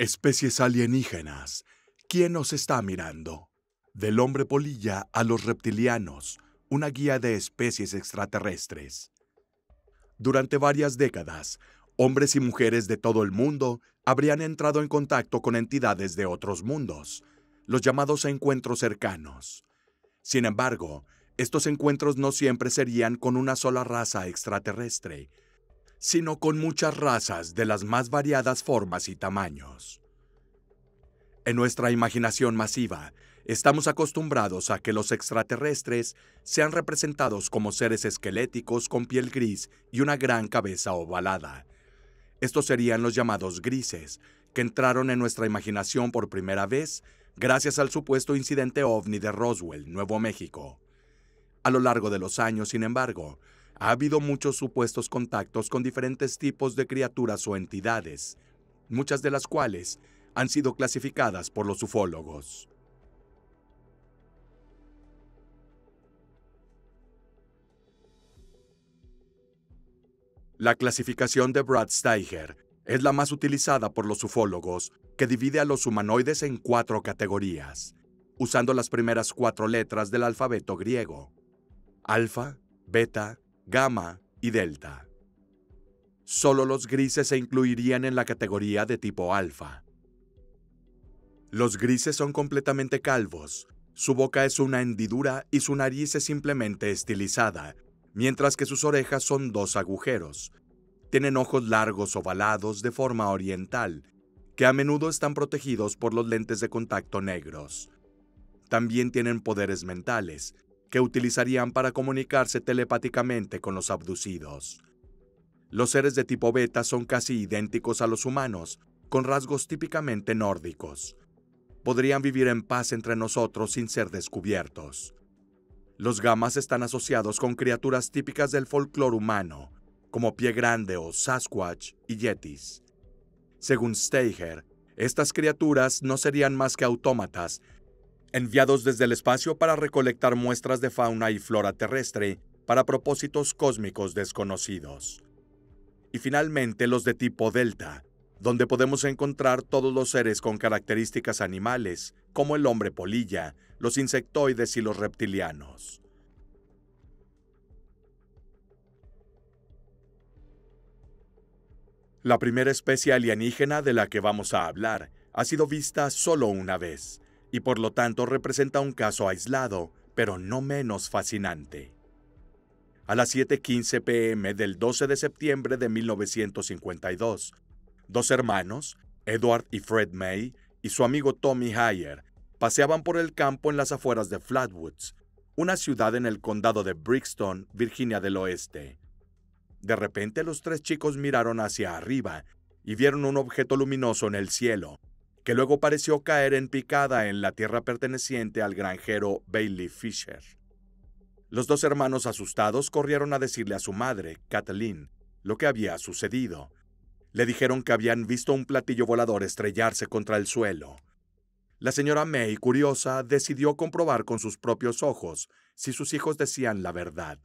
Especies alienígenas. ¿Quién nos está mirando? Del hombre polilla a los reptilianos, una guía de especies extraterrestres. Durante varias décadas, hombres y mujeres de todo el mundo habrían entrado en contacto con entidades de otros mundos, los llamados encuentros cercanos. Sin embargo, estos encuentros no siempre serían con una sola raza extraterrestre, sino con muchas razas de las más variadas formas y tamaños. En nuestra imaginación masiva, estamos acostumbrados a que los extraterrestres sean representados como seres esqueléticos con piel gris y una gran cabeza ovalada. Estos serían los llamados grises, que entraron en nuestra imaginación por primera vez gracias al supuesto incidente ovni de Roswell, Nuevo México. A lo largo de los años, sin embargo, ha habido muchos supuestos contactos con diferentes tipos de criaturas o entidades, muchas de las cuales han sido clasificadas por los ufólogos. La clasificación de Brad Steiger es la más utilizada por los ufólogos, que divide a los humanoides en cuatro categorías, usando las primeras cuatro letras del alfabeto griego. Alfa, beta, gamma y delta. Solo los grises se incluirían en la categoría de tipo alfa. Los grises son completamente calvos, su boca es una hendidura y su nariz es simplemente estilizada, mientras que sus orejas son dos agujeros. Tienen ojos largos ovalados de forma oriental, que a menudo están protegidos por los lentes de contacto negros. También tienen poderes mentales, que utilizarían para comunicarse telepáticamente con los abducidos. Los seres de tipo beta son casi idénticos a los humanos, con rasgos típicamente nórdicos. Podrían vivir en paz entre nosotros sin ser descubiertos. Los gamas están asociados con criaturas típicas del folclore humano, como Pie Grande o Sasquatch y Yetis. Según Steiger, estas criaturas no serían más que autómatas enviados desde el espacio para recolectar muestras de fauna y flora terrestre para propósitos cósmicos desconocidos. Y finalmente los de tipo Delta, donde podemos encontrar todos los seres con características animales, como el hombre polilla, los insectoides y los reptilianos. La primera especie alienígena de la que vamos a hablar ha sido vista solo una vez, y por lo tanto representa un caso aislado, pero no menos fascinante. A las 7.15 pm del 12 de septiembre de 1952, dos hermanos, Edward y Fred May, y su amigo Tommy Hyer paseaban por el campo en las afueras de Flatwoods, una ciudad en el condado de Brixton, Virginia del Oeste. De repente los tres chicos miraron hacia arriba y vieron un objeto luminoso en el cielo, que luego pareció caer en picada en la tierra perteneciente al granjero Bailey Fisher. Los dos hermanos asustados corrieron a decirle a su madre, Kathleen, lo que había sucedido. Le dijeron que habían visto un platillo volador estrellarse contra el suelo. La señora May, curiosa, decidió comprobar con sus propios ojos si sus hijos decían la verdad.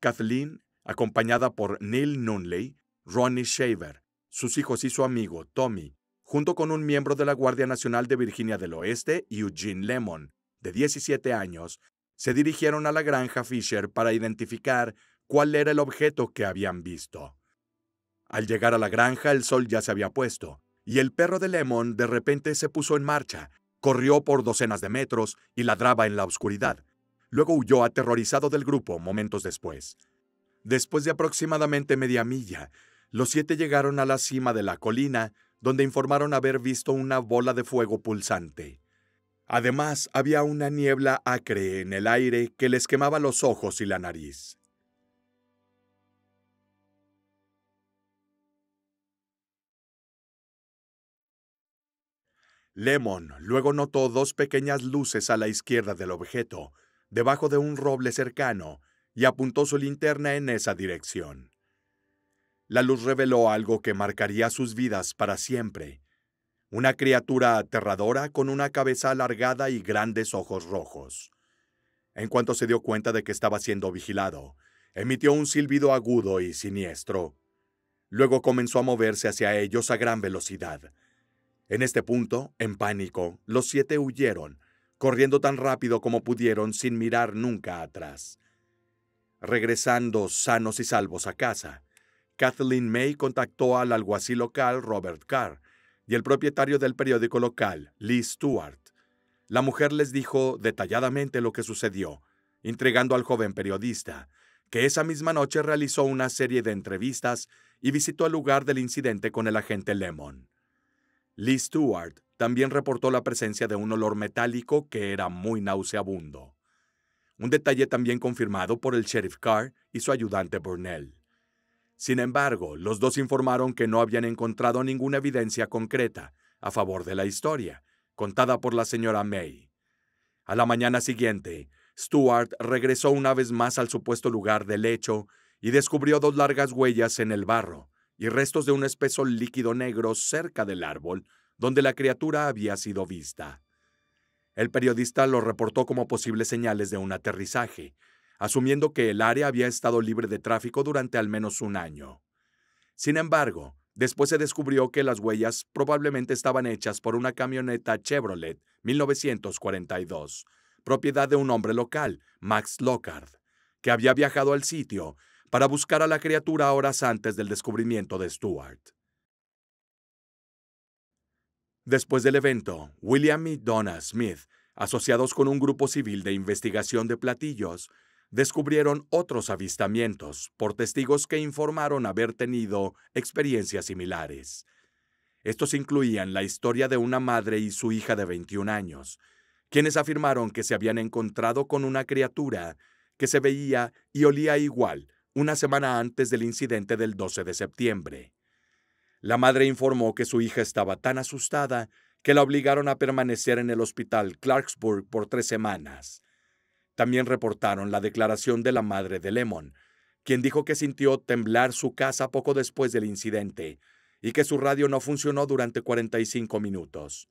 Kathleen, acompañada por Neil Nunley, Ronnie Shaver, sus hijos y su amigo Tommy, junto con un miembro de la Guardia Nacional de Virginia del Oeste, Eugene Lemon, de 17 años, se dirigieron a la granja Fisher para identificar cuál era el objeto que habían visto. Al llegar a la granja el sol ya se había puesto, y el perro de Lemon de repente se puso en marcha, corrió por docenas de metros y ladraba en la oscuridad. Luego huyó aterrorizado del grupo momentos después. Después de aproximadamente media milla, los siete llegaron a la cima de la colina donde informaron haber visto una bola de fuego pulsante. Además, había una niebla acre en el aire que les quemaba los ojos y la nariz. Lemon luego notó dos pequeñas luces a la izquierda del objeto, debajo de un roble cercano, y apuntó su linterna en esa dirección la luz reveló algo que marcaría sus vidas para siempre. Una criatura aterradora con una cabeza alargada y grandes ojos rojos. En cuanto se dio cuenta de que estaba siendo vigilado, emitió un silbido agudo y siniestro. Luego comenzó a moverse hacia ellos a gran velocidad. En este punto, en pánico, los siete huyeron, corriendo tan rápido como pudieron sin mirar nunca atrás. Regresando sanos y salvos a casa, Kathleen May contactó al alguacil local Robert Carr y el propietario del periódico local, Lee Stewart. La mujer les dijo detalladamente lo que sucedió, entregando al joven periodista, que esa misma noche realizó una serie de entrevistas y visitó el lugar del incidente con el agente Lemon. Lee Stewart también reportó la presencia de un olor metálico que era muy nauseabundo. Un detalle también confirmado por el sheriff Carr y su ayudante Burnell. Sin embargo, los dos informaron que no habían encontrado ninguna evidencia concreta a favor de la historia, contada por la señora May. A la mañana siguiente, Stuart regresó una vez más al supuesto lugar del hecho y descubrió dos largas huellas en el barro y restos de un espeso líquido negro cerca del árbol donde la criatura había sido vista. El periodista lo reportó como posibles señales de un aterrizaje, asumiendo que el área había estado libre de tráfico durante al menos un año. Sin embargo, después se descubrió que las huellas probablemente estaban hechas por una camioneta Chevrolet 1942, propiedad de un hombre local, Max Lockhart, que había viajado al sitio para buscar a la criatura horas antes del descubrimiento de Stuart. Después del evento, William y Donna Smith, asociados con un grupo civil de investigación de platillos, descubrieron otros avistamientos por testigos que informaron haber tenido experiencias similares. Estos incluían la historia de una madre y su hija de 21 años, quienes afirmaron que se habían encontrado con una criatura que se veía y olía igual una semana antes del incidente del 12 de septiembre. La madre informó que su hija estaba tan asustada que la obligaron a permanecer en el hospital Clarksburg por tres semanas, también reportaron la declaración de la madre de Lemon, quien dijo que sintió temblar su casa poco después del incidente y que su radio no funcionó durante 45 minutos.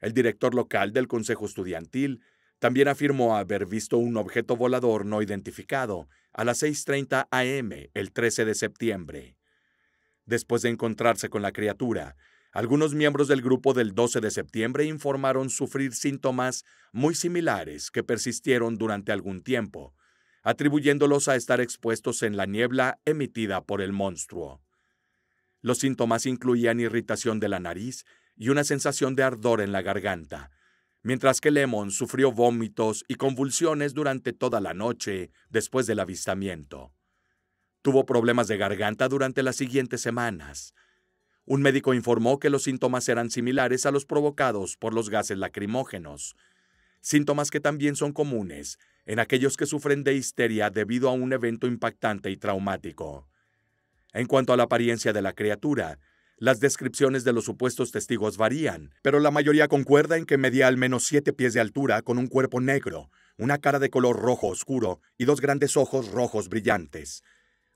El director local del Consejo Estudiantil también afirmó haber visto un objeto volador no identificado a las 6.30 am el 13 de septiembre. Después de encontrarse con la criatura, algunos miembros del grupo del 12 de septiembre informaron sufrir síntomas muy similares que persistieron durante algún tiempo, atribuyéndolos a estar expuestos en la niebla emitida por el monstruo. Los síntomas incluían irritación de la nariz y una sensación de ardor en la garganta, mientras que Lemon sufrió vómitos y convulsiones durante toda la noche después del avistamiento. Tuvo problemas de garganta durante las siguientes semanas, un médico informó que los síntomas eran similares a los provocados por los gases lacrimógenos, síntomas que también son comunes en aquellos que sufren de histeria debido a un evento impactante y traumático. En cuanto a la apariencia de la criatura, las descripciones de los supuestos testigos varían, pero la mayoría concuerda en que medía al menos siete pies de altura con un cuerpo negro, una cara de color rojo oscuro y dos grandes ojos rojos brillantes.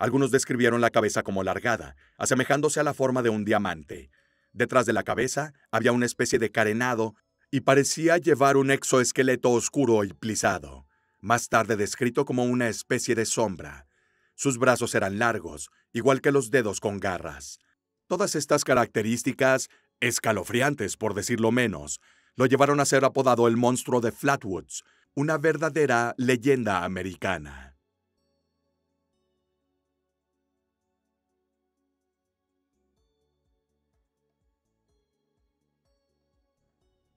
Algunos describieron la cabeza como largada, asemejándose a la forma de un diamante. Detrás de la cabeza había una especie de carenado y parecía llevar un exoesqueleto oscuro y plisado, más tarde descrito como una especie de sombra. Sus brazos eran largos, igual que los dedos con garras. Todas estas características, escalofriantes por decirlo menos, lo llevaron a ser apodado el monstruo de Flatwoods, una verdadera leyenda americana.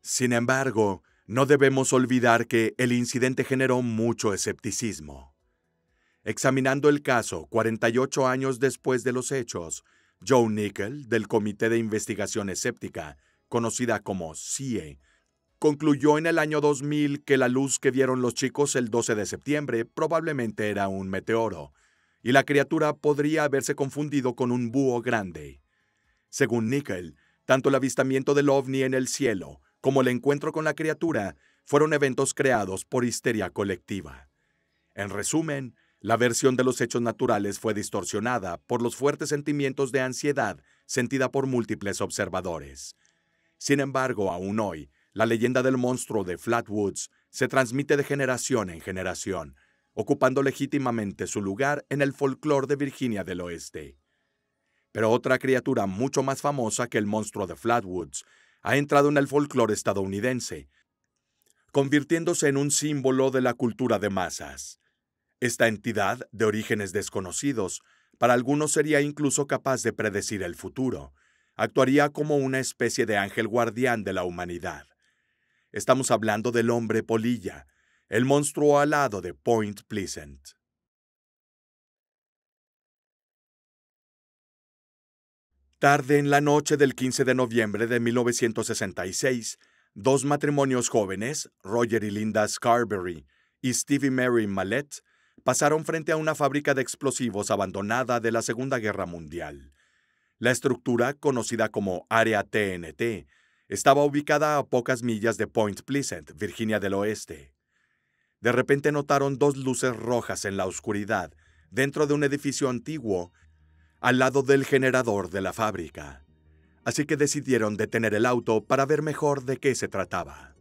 Sin embargo, no debemos olvidar que el incidente generó mucho escepticismo. Examinando el caso 48 años después de los hechos, Joe Nickel, del Comité de Investigación Escéptica, conocida como CIE, concluyó en el año 2000 que la luz que vieron los chicos el 12 de septiembre probablemente era un meteoro, y la criatura podría haberse confundido con un búho grande. Según Nickel, tanto el avistamiento del ovni en el cielo como el encuentro con la criatura, fueron eventos creados por histeria colectiva. En resumen, la versión de los hechos naturales fue distorsionada por los fuertes sentimientos de ansiedad sentida por múltiples observadores. Sin embargo, aún hoy, la leyenda del monstruo de Flatwoods se transmite de generación en generación, ocupando legítimamente su lugar en el folclore de Virginia del Oeste. Pero otra criatura mucho más famosa que el monstruo de Flatwoods ha entrado en el folclore estadounidense, convirtiéndose en un símbolo de la cultura de masas. Esta entidad, de orígenes desconocidos, para algunos sería incluso capaz de predecir el futuro, actuaría como una especie de ángel guardián de la humanidad. Estamos hablando del hombre polilla, el monstruo alado de Point Pleasant. Tarde en la noche del 15 de noviembre de 1966, dos matrimonios jóvenes, Roger y Linda Scarberry y Stevie Mary Mallet, pasaron frente a una fábrica de explosivos abandonada de la Segunda Guerra Mundial. La estructura, conocida como Área TNT, estaba ubicada a pocas millas de Point Pleasant, Virginia del Oeste. De repente notaron dos luces rojas en la oscuridad, dentro de un edificio antiguo al lado del generador de la fábrica. Así que decidieron detener el auto para ver mejor de qué se trataba.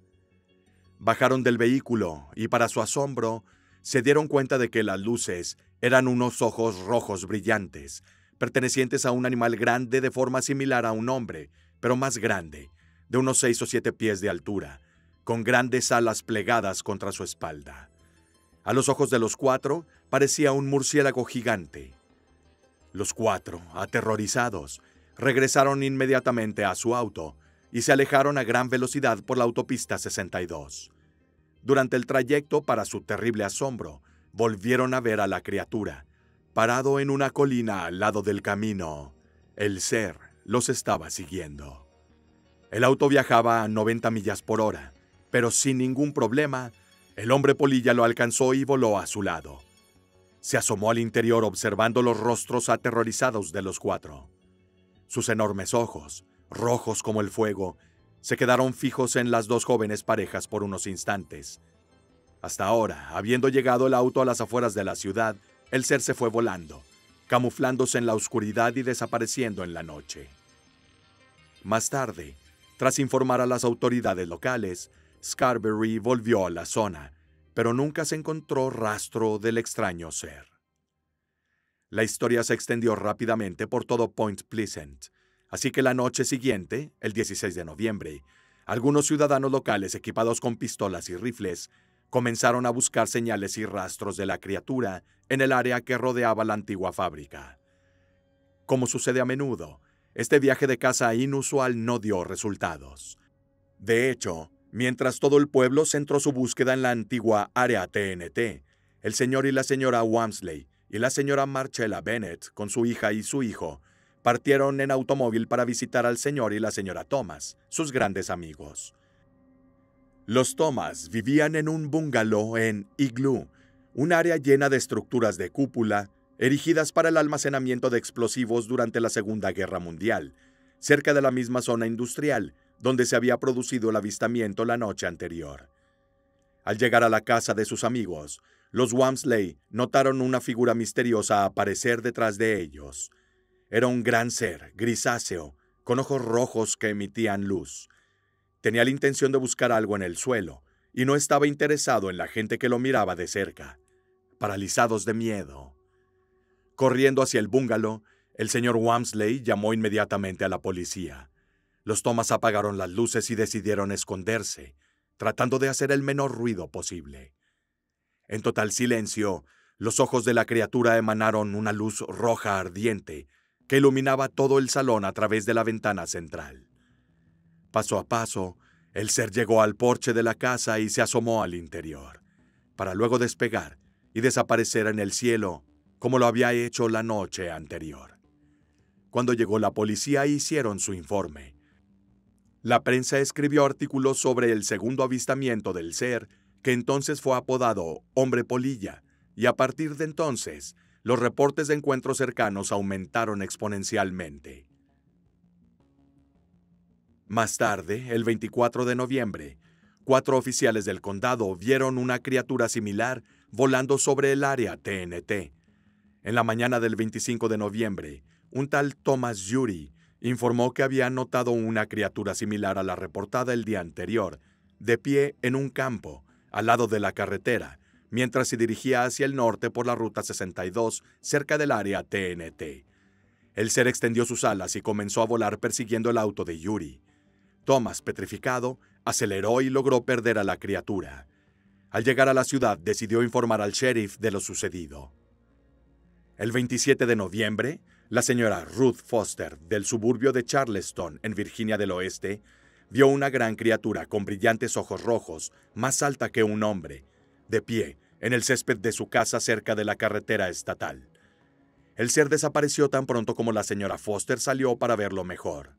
Bajaron del vehículo y para su asombro se dieron cuenta de que las luces eran unos ojos rojos brillantes, pertenecientes a un animal grande de forma similar a un hombre, pero más grande, de unos seis o siete pies de altura, con grandes alas plegadas contra su espalda. A los ojos de los cuatro parecía un murciélago gigante, los cuatro, aterrorizados, regresaron inmediatamente a su auto y se alejaron a gran velocidad por la autopista 62. Durante el trayecto, para su terrible asombro, volvieron a ver a la criatura, parado en una colina al lado del camino. El ser los estaba siguiendo. El auto viajaba a 90 millas por hora, pero sin ningún problema, el hombre polilla lo alcanzó y voló a su lado. Se asomó al interior observando los rostros aterrorizados de los cuatro. Sus enormes ojos, rojos como el fuego, se quedaron fijos en las dos jóvenes parejas por unos instantes. Hasta ahora, habiendo llegado el auto a las afueras de la ciudad, el ser se fue volando, camuflándose en la oscuridad y desapareciendo en la noche. Más tarde, tras informar a las autoridades locales, Scarberry volvió a la zona, pero nunca se encontró rastro del extraño ser. La historia se extendió rápidamente por todo Point Pleasant, así que la noche siguiente, el 16 de noviembre, algunos ciudadanos locales equipados con pistolas y rifles comenzaron a buscar señales y rastros de la criatura en el área que rodeaba la antigua fábrica. Como sucede a menudo, este viaje de caza inusual no dio resultados. De hecho, Mientras todo el pueblo centró su búsqueda en la antigua área TNT, el señor y la señora Wamsley y la señora Marcella Bennett, con su hija y su hijo, partieron en automóvil para visitar al señor y la señora Thomas, sus grandes amigos. Los Thomas vivían en un bungalow en Igloo, un área llena de estructuras de cúpula erigidas para el almacenamiento de explosivos durante la Segunda Guerra Mundial, cerca de la misma zona industrial donde se había producido el avistamiento la noche anterior. Al llegar a la casa de sus amigos, los Wamsley notaron una figura misteriosa aparecer detrás de ellos. Era un gran ser, grisáceo, con ojos rojos que emitían luz. Tenía la intención de buscar algo en el suelo, y no estaba interesado en la gente que lo miraba de cerca, paralizados de miedo. Corriendo hacia el búngalo, el señor Wamsley llamó inmediatamente a la policía. Los tomas apagaron las luces y decidieron esconderse, tratando de hacer el menor ruido posible. En total silencio, los ojos de la criatura emanaron una luz roja ardiente que iluminaba todo el salón a través de la ventana central. Paso a paso, el ser llegó al porche de la casa y se asomó al interior, para luego despegar y desaparecer en el cielo, como lo había hecho la noche anterior. Cuando llegó la policía hicieron su informe, la prensa escribió artículos sobre el segundo avistamiento del ser, que entonces fue apodado Hombre Polilla, y a partir de entonces, los reportes de encuentros cercanos aumentaron exponencialmente. Más tarde, el 24 de noviembre, cuatro oficiales del condado vieron una criatura similar volando sobre el área TNT. En la mañana del 25 de noviembre, un tal Thomas Yuri informó que había notado una criatura similar a la reportada el día anterior, de pie en un campo, al lado de la carretera, mientras se dirigía hacia el norte por la Ruta 62, cerca del área TNT. El ser extendió sus alas y comenzó a volar persiguiendo el auto de Yuri. Thomas, petrificado, aceleró y logró perder a la criatura. Al llegar a la ciudad, decidió informar al sheriff de lo sucedido. El 27 de noviembre, la señora Ruth Foster, del suburbio de Charleston, en Virginia del Oeste, vio una gran criatura con brillantes ojos rojos, más alta que un hombre, de pie, en el césped de su casa cerca de la carretera estatal. El ser desapareció tan pronto como la señora Foster salió para verlo mejor.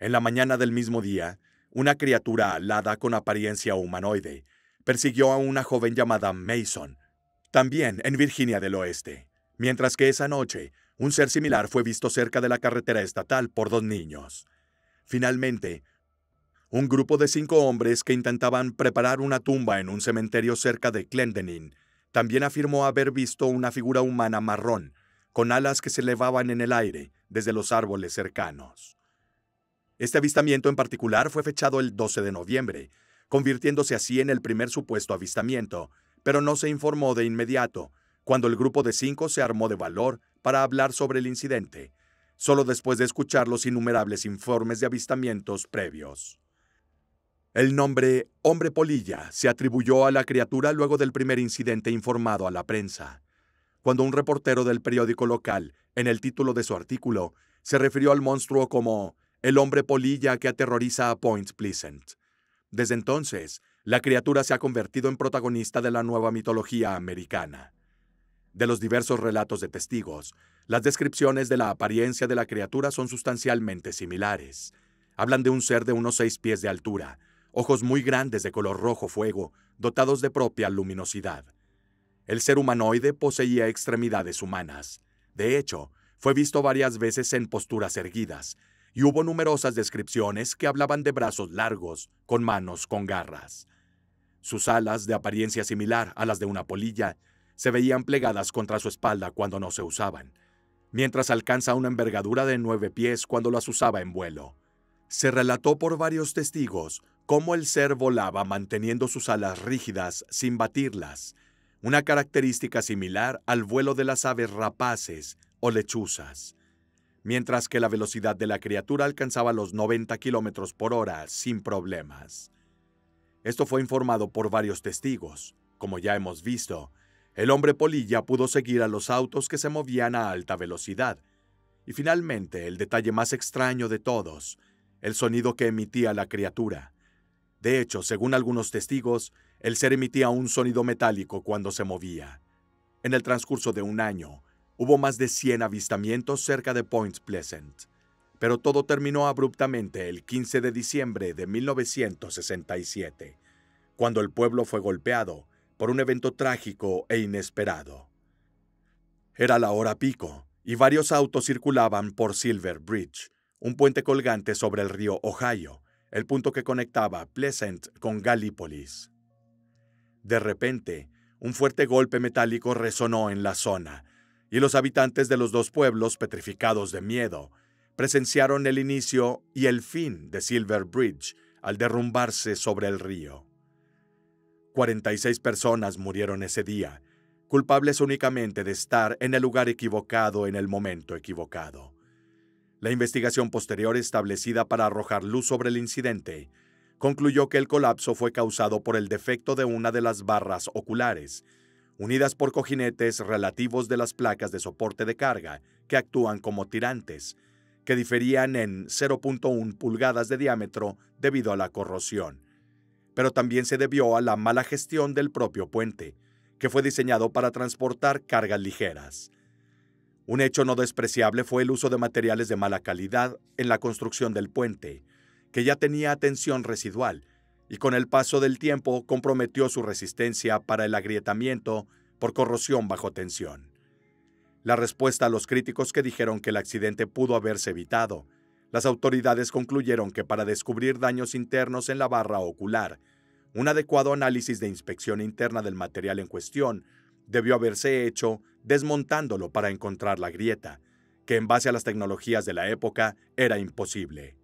En la mañana del mismo día, una criatura alada con apariencia humanoide persiguió a una joven llamada Mason, también en Virginia del Oeste, mientras que esa noche un ser similar fue visto cerca de la carretera estatal por dos niños. Finalmente, un grupo de cinco hombres que intentaban preparar una tumba en un cementerio cerca de Clendenin también afirmó haber visto una figura humana marrón, con alas que se elevaban en el aire desde los árboles cercanos. Este avistamiento en particular fue fechado el 12 de noviembre, convirtiéndose así en el primer supuesto avistamiento, pero no se informó de inmediato, cuando el grupo de cinco se armó de valor para hablar sobre el incidente, solo después de escuchar los innumerables informes de avistamientos previos. El nombre Hombre Polilla se atribuyó a la criatura luego del primer incidente informado a la prensa, cuando un reportero del periódico local, en el título de su artículo, se refirió al monstruo como el hombre polilla que aterroriza a Point Pleasant. Desde entonces, la criatura se ha convertido en protagonista de la nueva mitología americana de los diversos relatos de testigos, las descripciones de la apariencia de la criatura son sustancialmente similares. Hablan de un ser de unos seis pies de altura, ojos muy grandes de color rojo fuego, dotados de propia luminosidad. El ser humanoide poseía extremidades humanas. De hecho, fue visto varias veces en posturas erguidas, y hubo numerosas descripciones que hablaban de brazos largos, con manos con garras. Sus alas, de apariencia similar a las de una polilla, se veían plegadas contra su espalda cuando no se usaban, mientras alcanza una envergadura de nueve pies cuando las usaba en vuelo. Se relató por varios testigos cómo el ser volaba manteniendo sus alas rígidas sin batirlas, una característica similar al vuelo de las aves rapaces o lechuzas. Mientras que la velocidad de la criatura alcanzaba los 90 kilómetros por hora sin problemas. Esto fue informado por varios testigos. Como ya hemos visto, el hombre polilla pudo seguir a los autos que se movían a alta velocidad. Y finalmente, el detalle más extraño de todos, el sonido que emitía la criatura. De hecho, según algunos testigos, el ser emitía un sonido metálico cuando se movía. En el transcurso de un año, hubo más de 100 avistamientos cerca de Point Pleasant, pero todo terminó abruptamente el 15 de diciembre de 1967, cuando el pueblo fue golpeado por un evento trágico e inesperado. Era la hora pico, y varios autos circulaban por Silver Bridge, un puente colgante sobre el río Ohio, el punto que conectaba Pleasant con Galípolis. De repente, un fuerte golpe metálico resonó en la zona, y los habitantes de los dos pueblos, petrificados de miedo, presenciaron el inicio y el fin de Silver Bridge al derrumbarse sobre el río. 46 personas murieron ese día, culpables únicamente de estar en el lugar equivocado en el momento equivocado. La investigación posterior establecida para arrojar luz sobre el incidente concluyó que el colapso fue causado por el defecto de una de las barras oculares, unidas por cojinetes relativos de las placas de soporte de carga que actúan como tirantes, que diferían en 0.1 pulgadas de diámetro debido a la corrosión pero también se debió a la mala gestión del propio puente, que fue diseñado para transportar cargas ligeras. Un hecho no despreciable fue el uso de materiales de mala calidad en la construcción del puente, que ya tenía tensión residual, y con el paso del tiempo comprometió su resistencia para el agrietamiento por corrosión bajo tensión. La respuesta a los críticos que dijeron que el accidente pudo haberse evitado las autoridades concluyeron que para descubrir daños internos en la barra ocular, un adecuado análisis de inspección interna del material en cuestión debió haberse hecho desmontándolo para encontrar la grieta, que en base a las tecnologías de la época era imposible.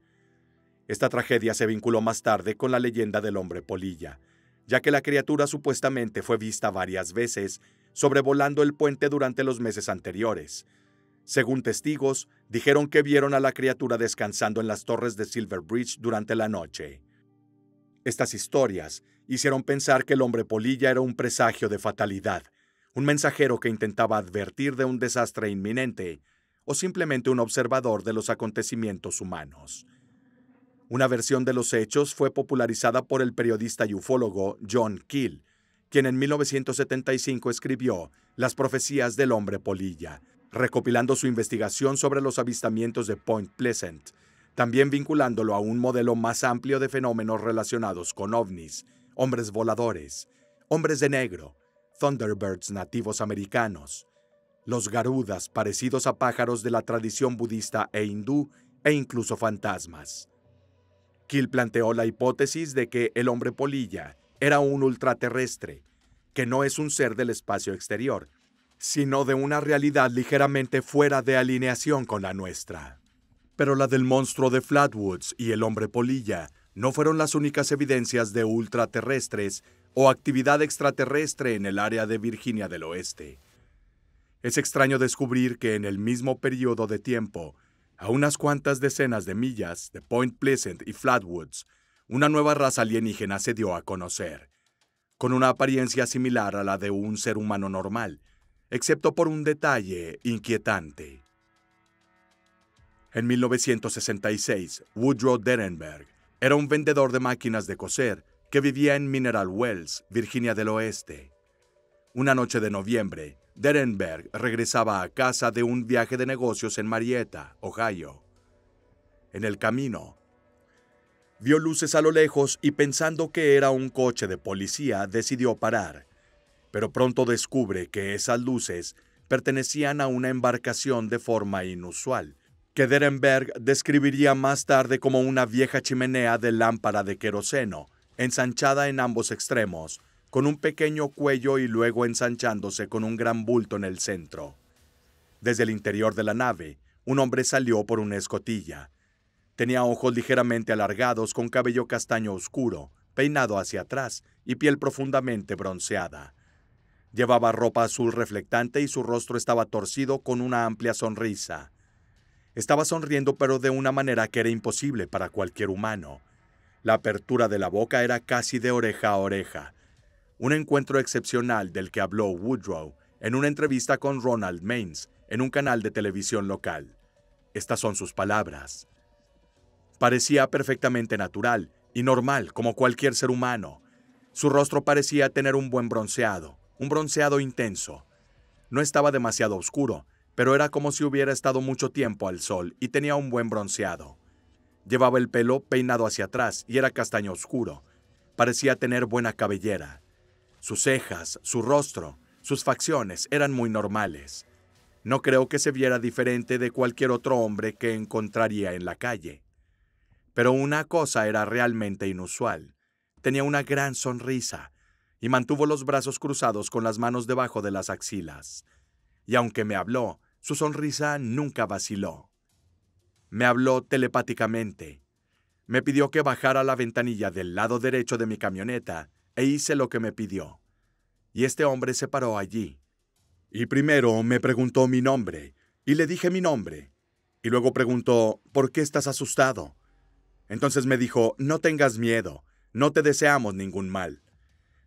Esta tragedia se vinculó más tarde con la leyenda del hombre polilla, ya que la criatura supuestamente fue vista varias veces sobrevolando el puente durante los meses anteriores, según testigos, dijeron que vieron a la criatura descansando en las torres de Silver Bridge durante la noche. Estas historias hicieron pensar que el hombre polilla era un presagio de fatalidad, un mensajero que intentaba advertir de un desastre inminente o simplemente un observador de los acontecimientos humanos. Una versión de los hechos fue popularizada por el periodista y ufólogo John Keel, quien en 1975 escribió Las profecías del hombre polilla, recopilando su investigación sobre los avistamientos de Point Pleasant, también vinculándolo a un modelo más amplio de fenómenos relacionados con ovnis, hombres voladores, hombres de negro, Thunderbirds nativos americanos, los garudas parecidos a pájaros de la tradición budista e hindú e incluso fantasmas. Kill planteó la hipótesis de que el hombre polilla era un ultraterrestre, que no es un ser del espacio exterior, sino de una realidad ligeramente fuera de alineación con la nuestra. Pero la del monstruo de Flatwoods y el hombre polilla no fueron las únicas evidencias de ultraterrestres o actividad extraterrestre en el área de Virginia del Oeste. Es extraño descubrir que en el mismo periodo de tiempo, a unas cuantas decenas de millas de Point Pleasant y Flatwoods, una nueva raza alienígena se dio a conocer, con una apariencia similar a la de un ser humano normal, excepto por un detalle inquietante. En 1966, Woodrow Derenberg era un vendedor de máquinas de coser que vivía en Mineral Wells, Virginia del Oeste. Una noche de noviembre, Derenberg regresaba a casa de un viaje de negocios en Marietta, Ohio. En el camino, vio luces a lo lejos y pensando que era un coche de policía, decidió parar pero pronto descubre que esas luces pertenecían a una embarcación de forma inusual, que Derenberg describiría más tarde como una vieja chimenea de lámpara de queroseno, ensanchada en ambos extremos, con un pequeño cuello y luego ensanchándose con un gran bulto en el centro. Desde el interior de la nave, un hombre salió por una escotilla. Tenía ojos ligeramente alargados con cabello castaño oscuro, peinado hacia atrás y piel profundamente bronceada. Llevaba ropa azul reflectante y su rostro estaba torcido con una amplia sonrisa. Estaba sonriendo pero de una manera que era imposible para cualquier humano. La apertura de la boca era casi de oreja a oreja. Un encuentro excepcional del que habló Woodrow en una entrevista con Ronald Mains en un canal de televisión local. Estas son sus palabras. Parecía perfectamente natural y normal como cualquier ser humano. Su rostro parecía tener un buen bronceado, un bronceado intenso. No estaba demasiado oscuro, pero era como si hubiera estado mucho tiempo al sol y tenía un buen bronceado. Llevaba el pelo peinado hacia atrás y era castaño oscuro. Parecía tener buena cabellera. Sus cejas, su rostro, sus facciones eran muy normales. No creo que se viera diferente de cualquier otro hombre que encontraría en la calle. Pero una cosa era realmente inusual. Tenía una gran sonrisa, y mantuvo los brazos cruzados con las manos debajo de las axilas. Y aunque me habló, su sonrisa nunca vaciló. Me habló telepáticamente. Me pidió que bajara la ventanilla del lado derecho de mi camioneta e hice lo que me pidió. Y este hombre se paró allí. Y primero me preguntó mi nombre y le dije mi nombre. Y luego preguntó, ¿por qué estás asustado? Entonces me dijo, no tengas miedo, no te deseamos ningún mal.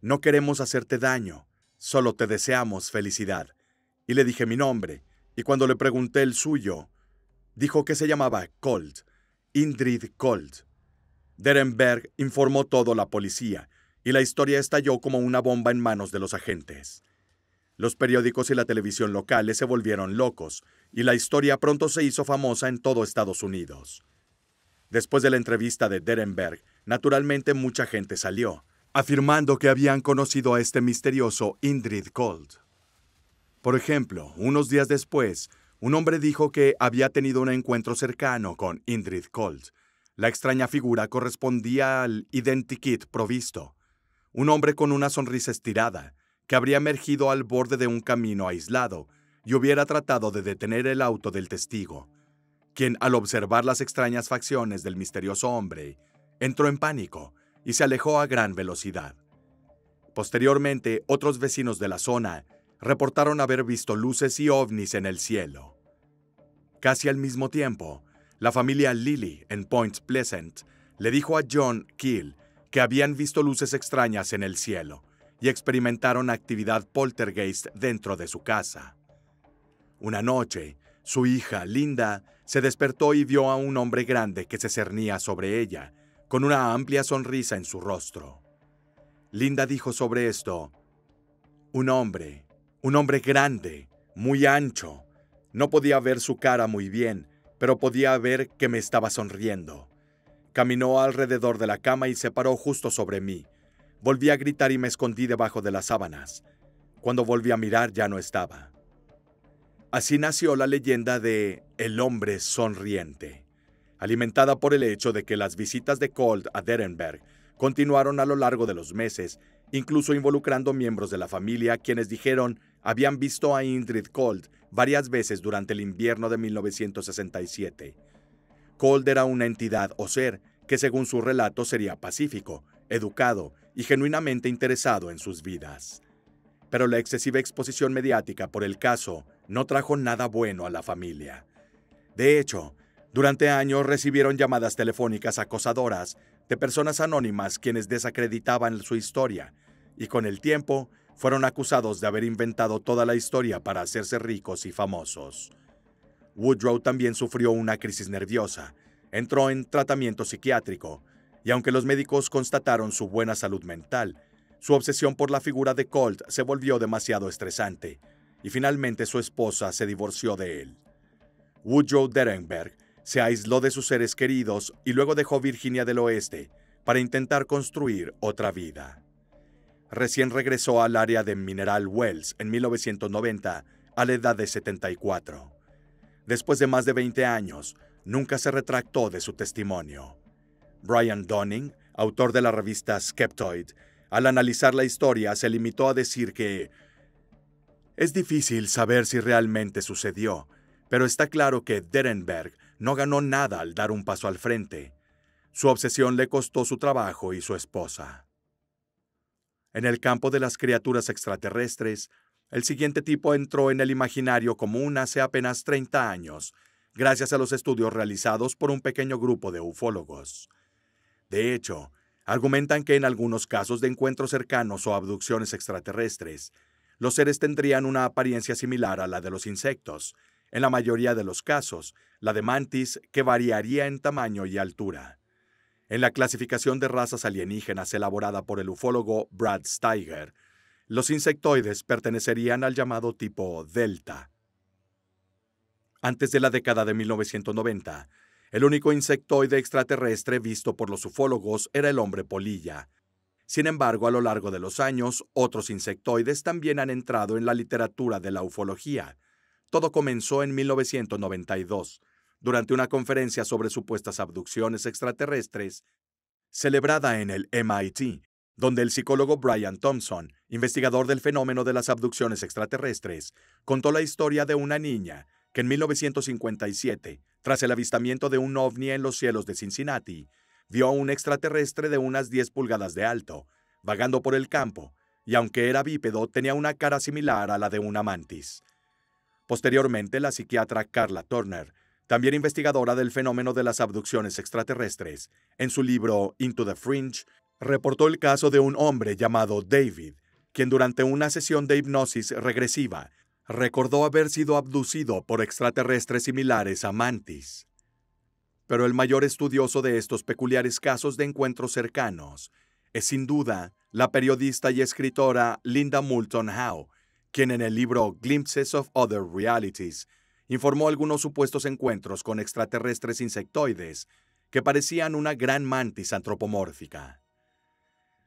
No queremos hacerte daño, solo te deseamos felicidad. Y le dije mi nombre, y cuando le pregunté el suyo, dijo que se llamaba Colt, Indrid Colt. Derenberg informó todo a la policía, y la historia estalló como una bomba en manos de los agentes. Los periódicos y la televisión locales se volvieron locos, y la historia pronto se hizo famosa en todo Estados Unidos. Después de la entrevista de Derenberg, naturalmente mucha gente salió, afirmando que habían conocido a este misterioso Indrid Cold. Por ejemplo, unos días después, un hombre dijo que había tenido un encuentro cercano con Indrid Cold. La extraña figura correspondía al identikit provisto, un hombre con una sonrisa estirada, que habría emergido al borde de un camino aislado y hubiera tratado de detener el auto del testigo, quien al observar las extrañas facciones del misterioso hombre, entró en pánico y se alejó a gran velocidad. Posteriormente, otros vecinos de la zona reportaron haber visto luces y ovnis en el cielo. Casi al mismo tiempo, la familia Lily en Point Pleasant le dijo a John Keel que habían visto luces extrañas en el cielo y experimentaron actividad poltergeist dentro de su casa. Una noche, su hija, Linda, se despertó y vio a un hombre grande que se cernía sobre ella con una amplia sonrisa en su rostro. Linda dijo sobre esto, un hombre, un hombre grande, muy ancho. No podía ver su cara muy bien, pero podía ver que me estaba sonriendo. Caminó alrededor de la cama y se paró justo sobre mí. Volví a gritar y me escondí debajo de las sábanas. Cuando volví a mirar ya no estaba. Así nació la leyenda de El hombre sonriente alimentada por el hecho de que las visitas de Colt a Derenberg continuaron a lo largo de los meses, incluso involucrando miembros de la familia quienes dijeron habían visto a Ingrid Colt varias veces durante el invierno de 1967. Colt era una entidad o ser que según su relato sería pacífico, educado y genuinamente interesado en sus vidas. Pero la excesiva exposición mediática por el caso no trajo nada bueno a la familia. De hecho, durante años recibieron llamadas telefónicas acosadoras de personas anónimas quienes desacreditaban su historia y con el tiempo fueron acusados de haber inventado toda la historia para hacerse ricos y famosos. Woodrow también sufrió una crisis nerviosa, entró en tratamiento psiquiátrico, y aunque los médicos constataron su buena salud mental, su obsesión por la figura de Colt se volvió demasiado estresante, y finalmente su esposa se divorció de él. Woodrow Derenberg se aisló de sus seres queridos y luego dejó Virginia del Oeste para intentar construir otra vida. Recién regresó al área de Mineral Wells en 1990 a la edad de 74. Después de más de 20 años, nunca se retractó de su testimonio. Brian Donning, autor de la revista Skeptoid, al analizar la historia se limitó a decir que es difícil saber si realmente sucedió, pero está claro que Derenberg no ganó nada al dar un paso al frente. Su obsesión le costó su trabajo y su esposa. En el campo de las criaturas extraterrestres, el siguiente tipo entró en el imaginario común hace apenas 30 años, gracias a los estudios realizados por un pequeño grupo de ufólogos. De hecho, argumentan que en algunos casos de encuentros cercanos o abducciones extraterrestres, los seres tendrían una apariencia similar a la de los insectos, en la mayoría de los casos, la de mantis que variaría en tamaño y altura. En la clasificación de razas alienígenas elaborada por el ufólogo Brad Steiger, los insectoides pertenecerían al llamado tipo Delta. Antes de la década de 1990, el único insectoide extraterrestre visto por los ufólogos era el hombre polilla. Sin embargo, a lo largo de los años, otros insectoides también han entrado en la literatura de la ufología, todo comenzó en 1992, durante una conferencia sobre supuestas abducciones extraterrestres celebrada en el MIT, donde el psicólogo Brian Thompson, investigador del fenómeno de las abducciones extraterrestres, contó la historia de una niña que en 1957, tras el avistamiento de un ovni en los cielos de Cincinnati, vio a un extraterrestre de unas 10 pulgadas de alto, vagando por el campo, y aunque era bípedo tenía una cara similar a la de una mantis. Posteriormente, la psiquiatra Carla Turner, también investigadora del fenómeno de las abducciones extraterrestres, en su libro Into the Fringe, reportó el caso de un hombre llamado David, quien durante una sesión de hipnosis regresiva recordó haber sido abducido por extraterrestres similares a Mantis. Pero el mayor estudioso de estos peculiares casos de encuentros cercanos es sin duda la periodista y escritora Linda Moulton Howe, quien en el libro Glimpses of Other Realities informó algunos supuestos encuentros con extraterrestres insectoides que parecían una gran mantis antropomórfica.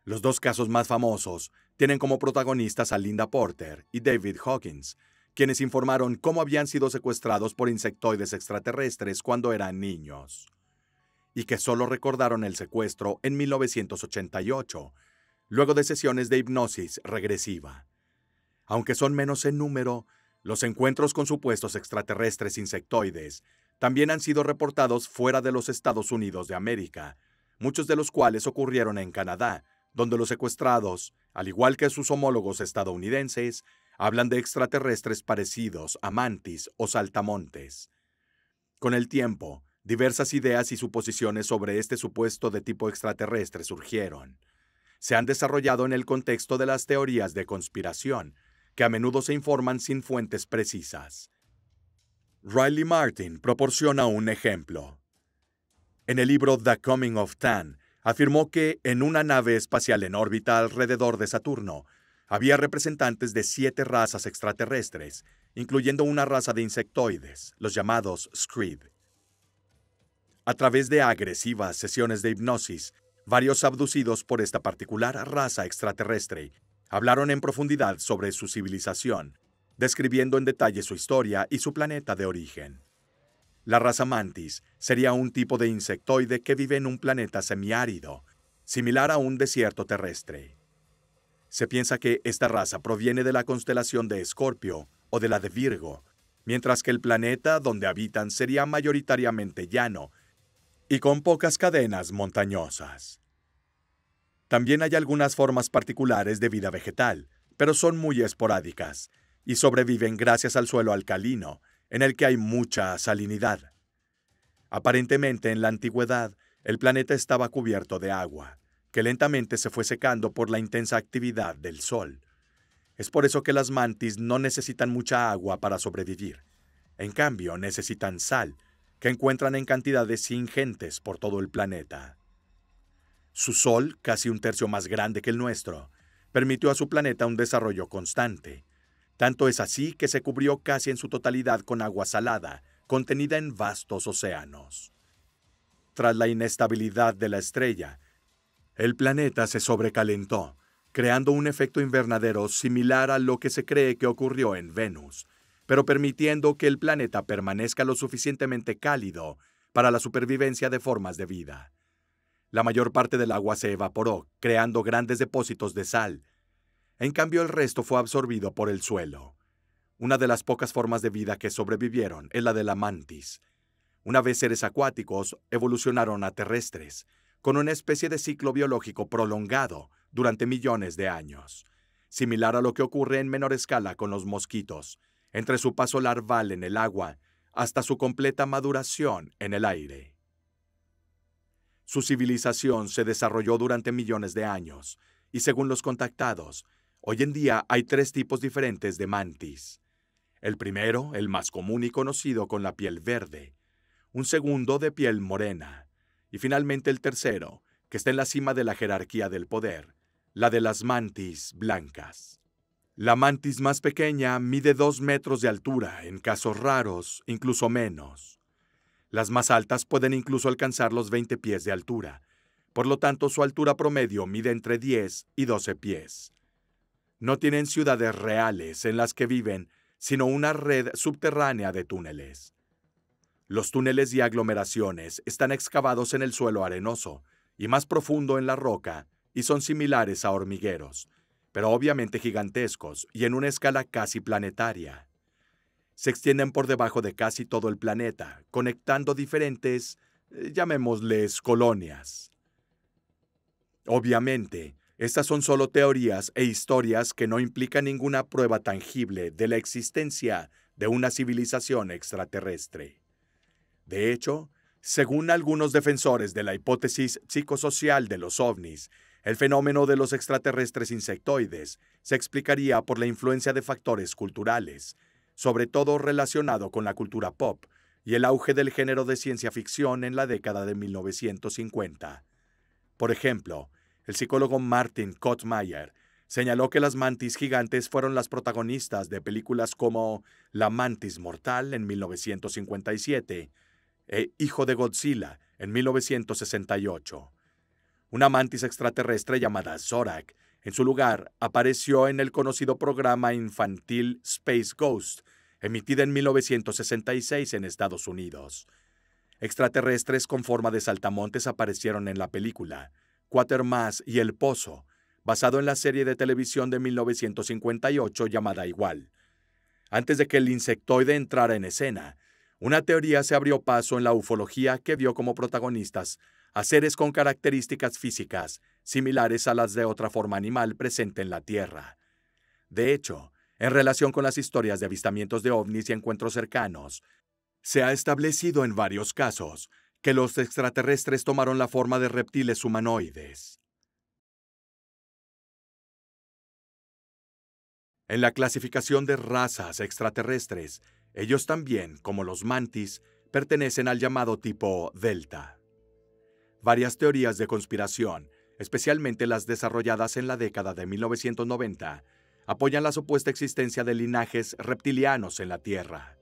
Los dos casos más famosos tienen como protagonistas a Linda Porter y David Hawkins, quienes informaron cómo habían sido secuestrados por insectoides extraterrestres cuando eran niños, y que solo recordaron el secuestro en 1988, luego de sesiones de hipnosis regresiva. Aunque son menos en número, los encuentros con supuestos extraterrestres insectoides también han sido reportados fuera de los Estados Unidos de América, muchos de los cuales ocurrieron en Canadá, donde los secuestrados, al igual que sus homólogos estadounidenses, hablan de extraterrestres parecidos a mantis o saltamontes. Con el tiempo, diversas ideas y suposiciones sobre este supuesto de tipo extraterrestre surgieron. Se han desarrollado en el contexto de las teorías de conspiración, que a menudo se informan sin fuentes precisas. Riley Martin proporciona un ejemplo. En el libro The Coming of Tan, afirmó que en una nave espacial en órbita alrededor de Saturno, había representantes de siete razas extraterrestres, incluyendo una raza de insectoides, los llamados Screed. A través de agresivas sesiones de hipnosis, varios abducidos por esta particular raza extraterrestre Hablaron en profundidad sobre su civilización, describiendo en detalle su historia y su planeta de origen. La raza mantis sería un tipo de insectoide que vive en un planeta semiárido, similar a un desierto terrestre. Se piensa que esta raza proviene de la constelación de Escorpio o de la de Virgo, mientras que el planeta donde habitan sería mayoritariamente llano y con pocas cadenas montañosas. También hay algunas formas particulares de vida vegetal, pero son muy esporádicas y sobreviven gracias al suelo alcalino, en el que hay mucha salinidad. Aparentemente en la antigüedad, el planeta estaba cubierto de agua, que lentamente se fue secando por la intensa actividad del Sol. Es por eso que las mantis no necesitan mucha agua para sobrevivir. En cambio, necesitan sal, que encuentran en cantidades ingentes por todo el planeta. Su Sol, casi un tercio más grande que el nuestro, permitió a su planeta un desarrollo constante. Tanto es así que se cubrió casi en su totalidad con agua salada, contenida en vastos océanos. Tras la inestabilidad de la estrella, el planeta se sobrecalentó, creando un efecto invernadero similar a lo que se cree que ocurrió en Venus, pero permitiendo que el planeta permanezca lo suficientemente cálido para la supervivencia de formas de vida. La mayor parte del agua se evaporó, creando grandes depósitos de sal. En cambio, el resto fue absorbido por el suelo. Una de las pocas formas de vida que sobrevivieron es la de la mantis. Una vez seres acuáticos, evolucionaron a terrestres, con una especie de ciclo biológico prolongado durante millones de años, similar a lo que ocurre en menor escala con los mosquitos, entre su paso larval en el agua hasta su completa maduración en el aire. Su civilización se desarrolló durante millones de años, y según los contactados, hoy en día hay tres tipos diferentes de mantis. El primero, el más común y conocido con la piel verde, un segundo de piel morena, y finalmente el tercero, que está en la cima de la jerarquía del poder, la de las mantis blancas. La mantis más pequeña mide dos metros de altura, en casos raros, incluso menos. Las más altas pueden incluso alcanzar los 20 pies de altura. Por lo tanto, su altura promedio mide entre 10 y 12 pies. No tienen ciudades reales en las que viven, sino una red subterránea de túneles. Los túneles y aglomeraciones están excavados en el suelo arenoso y más profundo en la roca y son similares a hormigueros, pero obviamente gigantescos y en una escala casi planetaria se extienden por debajo de casi todo el planeta, conectando diferentes, eh, llamémosles, colonias. Obviamente, estas son solo teorías e historias que no implican ninguna prueba tangible de la existencia de una civilización extraterrestre. De hecho, según algunos defensores de la hipótesis psicosocial de los ovnis, el fenómeno de los extraterrestres insectoides se explicaría por la influencia de factores culturales, sobre todo relacionado con la cultura pop y el auge del género de ciencia ficción en la década de 1950. Por ejemplo, el psicólogo Martin Kottmeyer señaló que las mantis gigantes fueron las protagonistas de películas como La mantis mortal en 1957 e Hijo de Godzilla en 1968. Una mantis extraterrestre llamada Zorak, en su lugar, apareció en el conocido programa infantil Space Ghost emitida en 1966 en Estados Unidos. Extraterrestres con forma de saltamontes aparecieron en la película Quatermass y El Pozo, basado en la serie de televisión de 1958 llamada Igual. Antes de que el insectoide entrara en escena, una teoría se abrió paso en la ufología que vio como protagonistas a seres con características físicas similares a las de otra forma animal presente en la Tierra. De hecho, en relación con las historias de avistamientos de ovnis y encuentros cercanos. Se ha establecido en varios casos que los extraterrestres tomaron la forma de reptiles humanoides. En la clasificación de razas extraterrestres, ellos también, como los mantis, pertenecen al llamado tipo Delta. Varias teorías de conspiración, especialmente las desarrolladas en la década de 1990, apoyan la supuesta existencia de linajes reptilianos en la Tierra.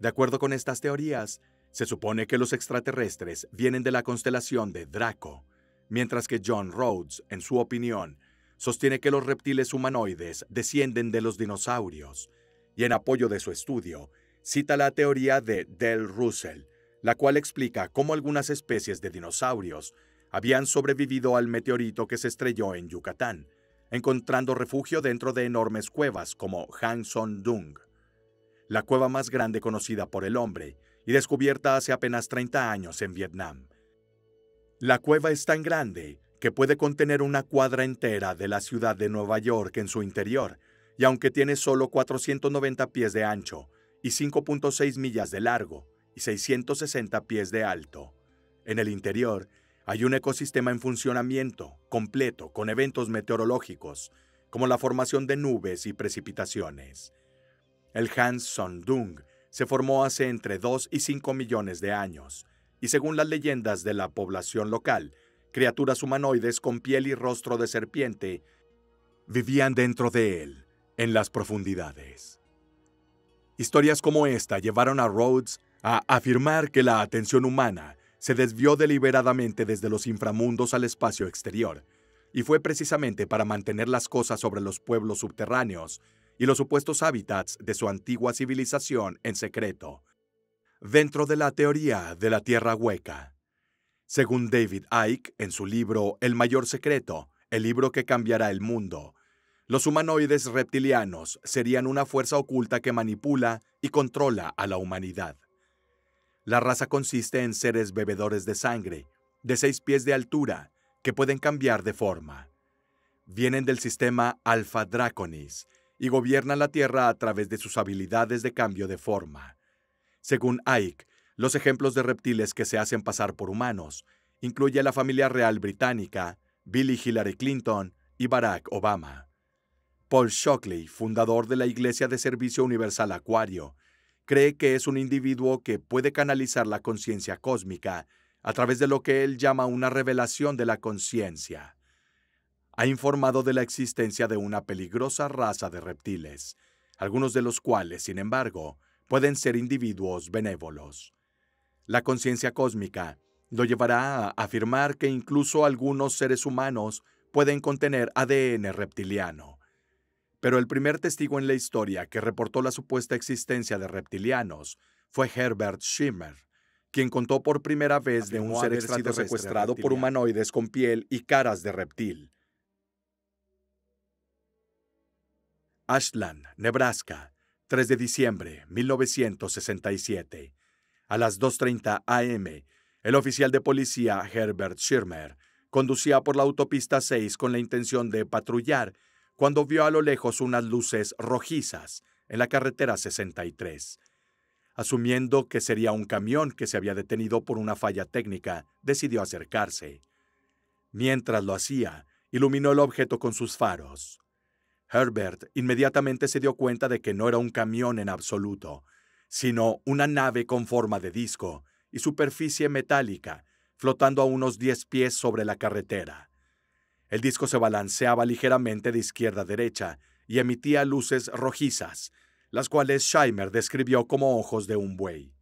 De acuerdo con estas teorías, se supone que los extraterrestres vienen de la constelación de Draco, mientras que John Rhodes, en su opinión, sostiene que los reptiles humanoides descienden de los dinosaurios, y en apoyo de su estudio, cita la teoría de Del Russell, la cual explica cómo algunas especies de dinosaurios habían sobrevivido al meteorito que se estrelló en Yucatán, encontrando refugio dentro de enormes cuevas como Hang Son Dung, la cueva más grande conocida por el hombre y descubierta hace apenas 30 años en Vietnam. La cueva es tan grande que puede contener una cuadra entera de la ciudad de Nueva York en su interior, y aunque tiene solo 490 pies de ancho y 5.6 millas de largo y 660 pies de alto, en el interior hay un ecosistema en funcionamiento, completo, con eventos meteorológicos, como la formación de nubes y precipitaciones. El Hans Dung se formó hace entre 2 y 5 millones de años, y según las leyendas de la población local, criaturas humanoides con piel y rostro de serpiente vivían dentro de él, en las profundidades. Historias como esta llevaron a Rhodes a afirmar que la atención humana se desvió deliberadamente desde los inframundos al espacio exterior, y fue precisamente para mantener las cosas sobre los pueblos subterráneos y los supuestos hábitats de su antigua civilización en secreto. Dentro de la teoría de la Tierra Hueca. Según David Icke, en su libro El mayor secreto, el libro que cambiará el mundo, los humanoides reptilianos serían una fuerza oculta que manipula y controla a la humanidad. La raza consiste en seres bebedores de sangre, de seis pies de altura, que pueden cambiar de forma. Vienen del sistema Alpha Draconis y gobiernan la Tierra a través de sus habilidades de cambio de forma. Según Ike, los ejemplos de reptiles que se hacen pasar por humanos incluye a la familia real británica, Billy Hillary Clinton y Barack Obama. Paul Shockley, fundador de la Iglesia de Servicio Universal Acuario cree que es un individuo que puede canalizar la conciencia cósmica a través de lo que él llama una revelación de la conciencia. Ha informado de la existencia de una peligrosa raza de reptiles, algunos de los cuales, sin embargo, pueden ser individuos benévolos. La conciencia cósmica lo llevará a afirmar que incluso algunos seres humanos pueden contener ADN reptiliano. Pero el primer testigo en la historia que reportó la supuesta existencia de reptilianos fue Herbert Schirmer, quien contó por primera vez de un ser extraterrestre secuestrado por humanoides con piel y caras de reptil. Ashland, Nebraska, 3 de diciembre 1967. A las 2.30 am, el oficial de policía Herbert Schirmer conducía por la autopista 6 con la intención de patrullar cuando vio a lo lejos unas luces rojizas en la carretera 63. Asumiendo que sería un camión que se había detenido por una falla técnica, decidió acercarse. Mientras lo hacía, iluminó el objeto con sus faros. Herbert inmediatamente se dio cuenta de que no era un camión en absoluto, sino una nave con forma de disco y superficie metálica, flotando a unos 10 pies sobre la carretera. El disco se balanceaba ligeramente de izquierda a derecha y emitía luces rojizas, las cuales Scheimer describió como ojos de un buey.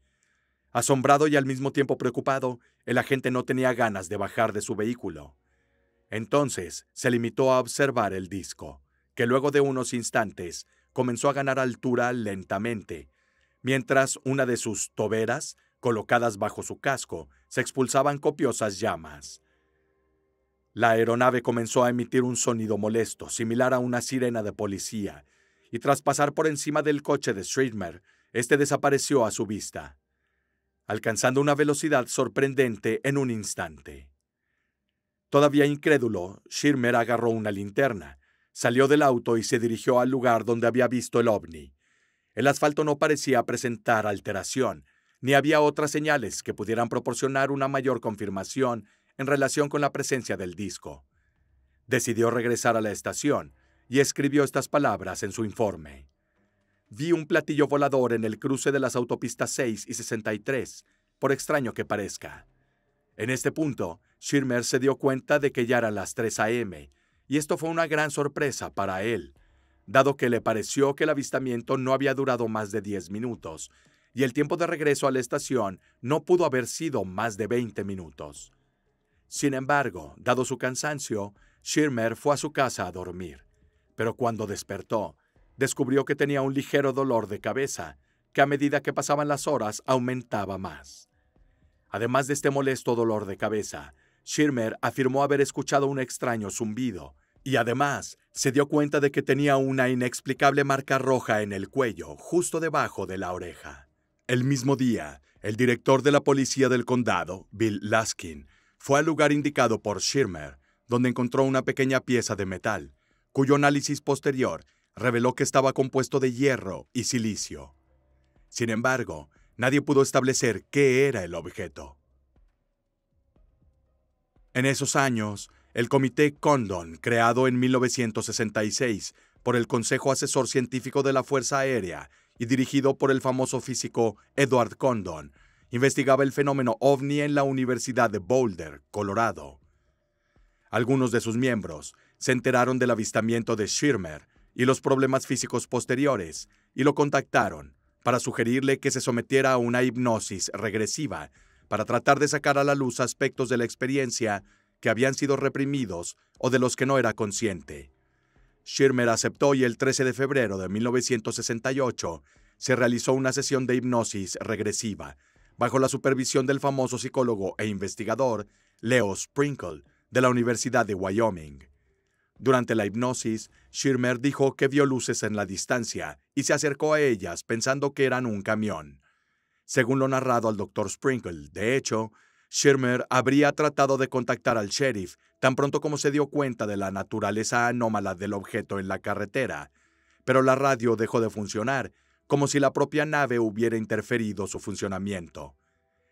Asombrado y al mismo tiempo preocupado, el agente no tenía ganas de bajar de su vehículo. Entonces se limitó a observar el disco, que luego de unos instantes comenzó a ganar altura lentamente, mientras una de sus toberas, colocadas bajo su casco, se expulsaban copiosas llamas. La aeronave comenzó a emitir un sonido molesto, similar a una sirena de policía, y tras pasar por encima del coche de Schirmer, este desapareció a su vista, alcanzando una velocidad sorprendente en un instante. Todavía incrédulo, Schirmer agarró una linterna, salió del auto y se dirigió al lugar donde había visto el ovni. El asfalto no parecía presentar alteración, ni había otras señales que pudieran proporcionar una mayor confirmación en relación con la presencia del disco. Decidió regresar a la estación y escribió estas palabras en su informe. Vi un platillo volador en el cruce de las autopistas 6 y 63, por extraño que parezca. En este punto, Schirmer se dio cuenta de que ya eran las 3 a.m., y esto fue una gran sorpresa para él, dado que le pareció que el avistamiento no había durado más de 10 minutos, y el tiempo de regreso a la estación no pudo haber sido más de 20 minutos. Sin embargo, dado su cansancio, Schirmer fue a su casa a dormir, pero cuando despertó, descubrió que tenía un ligero dolor de cabeza, que a medida que pasaban las horas aumentaba más. Además de este molesto dolor de cabeza, Schirmer afirmó haber escuchado un extraño zumbido, y además se dio cuenta de que tenía una inexplicable marca roja en el cuello, justo debajo de la oreja. El mismo día, el director de la policía del condado, Bill Laskin, fue al lugar indicado por Schirmer, donde encontró una pequeña pieza de metal, cuyo análisis posterior reveló que estaba compuesto de hierro y silicio. Sin embargo, nadie pudo establecer qué era el objeto. En esos años, el Comité Condon, creado en 1966 por el Consejo Asesor Científico de la Fuerza Aérea y dirigido por el famoso físico Edward Condon, investigaba el fenómeno ovni en la Universidad de Boulder, Colorado. Algunos de sus miembros se enteraron del avistamiento de Schirmer y los problemas físicos posteriores y lo contactaron para sugerirle que se sometiera a una hipnosis regresiva para tratar de sacar a la luz aspectos de la experiencia que habían sido reprimidos o de los que no era consciente. Schirmer aceptó y el 13 de febrero de 1968 se realizó una sesión de hipnosis regresiva bajo la supervisión del famoso psicólogo e investigador Leo Sprinkle de la Universidad de Wyoming. Durante la hipnosis, Schirmer dijo que vio luces en la distancia y se acercó a ellas pensando que eran un camión. Según lo narrado al doctor Sprinkle, de hecho, Schirmer habría tratado de contactar al sheriff tan pronto como se dio cuenta de la naturaleza anómala del objeto en la carretera, pero la radio dejó de funcionar como si la propia nave hubiera interferido su funcionamiento.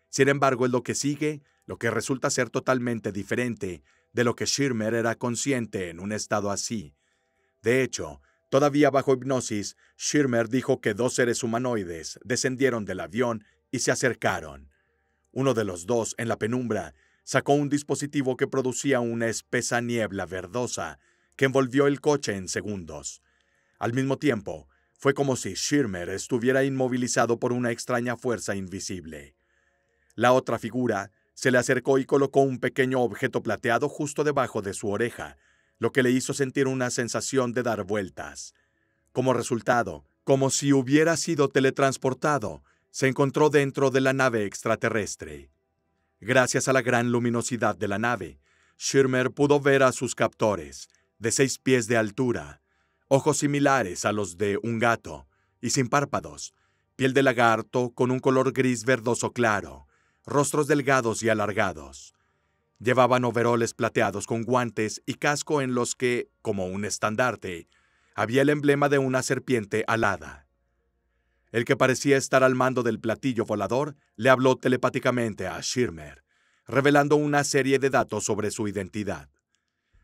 Sin embargo, es lo que sigue, lo que resulta ser totalmente diferente de lo que Schirmer era consciente en un estado así. De hecho, todavía bajo hipnosis, Schirmer dijo que dos seres humanoides descendieron del avión y se acercaron. Uno de los dos, en la penumbra, sacó un dispositivo que producía una espesa niebla verdosa que envolvió el coche en segundos. Al mismo tiempo, fue como si Schirmer estuviera inmovilizado por una extraña fuerza invisible. La otra figura se le acercó y colocó un pequeño objeto plateado justo debajo de su oreja, lo que le hizo sentir una sensación de dar vueltas. Como resultado, como si hubiera sido teletransportado, se encontró dentro de la nave extraterrestre. Gracias a la gran luminosidad de la nave, Schirmer pudo ver a sus captores, de seis pies de altura, ojos similares a los de un gato y sin párpados, piel de lagarto con un color gris verdoso claro, rostros delgados y alargados. Llevaban overoles plateados con guantes y casco en los que, como un estandarte, había el emblema de una serpiente alada. El que parecía estar al mando del platillo volador le habló telepáticamente a Schirmer, revelando una serie de datos sobre su identidad.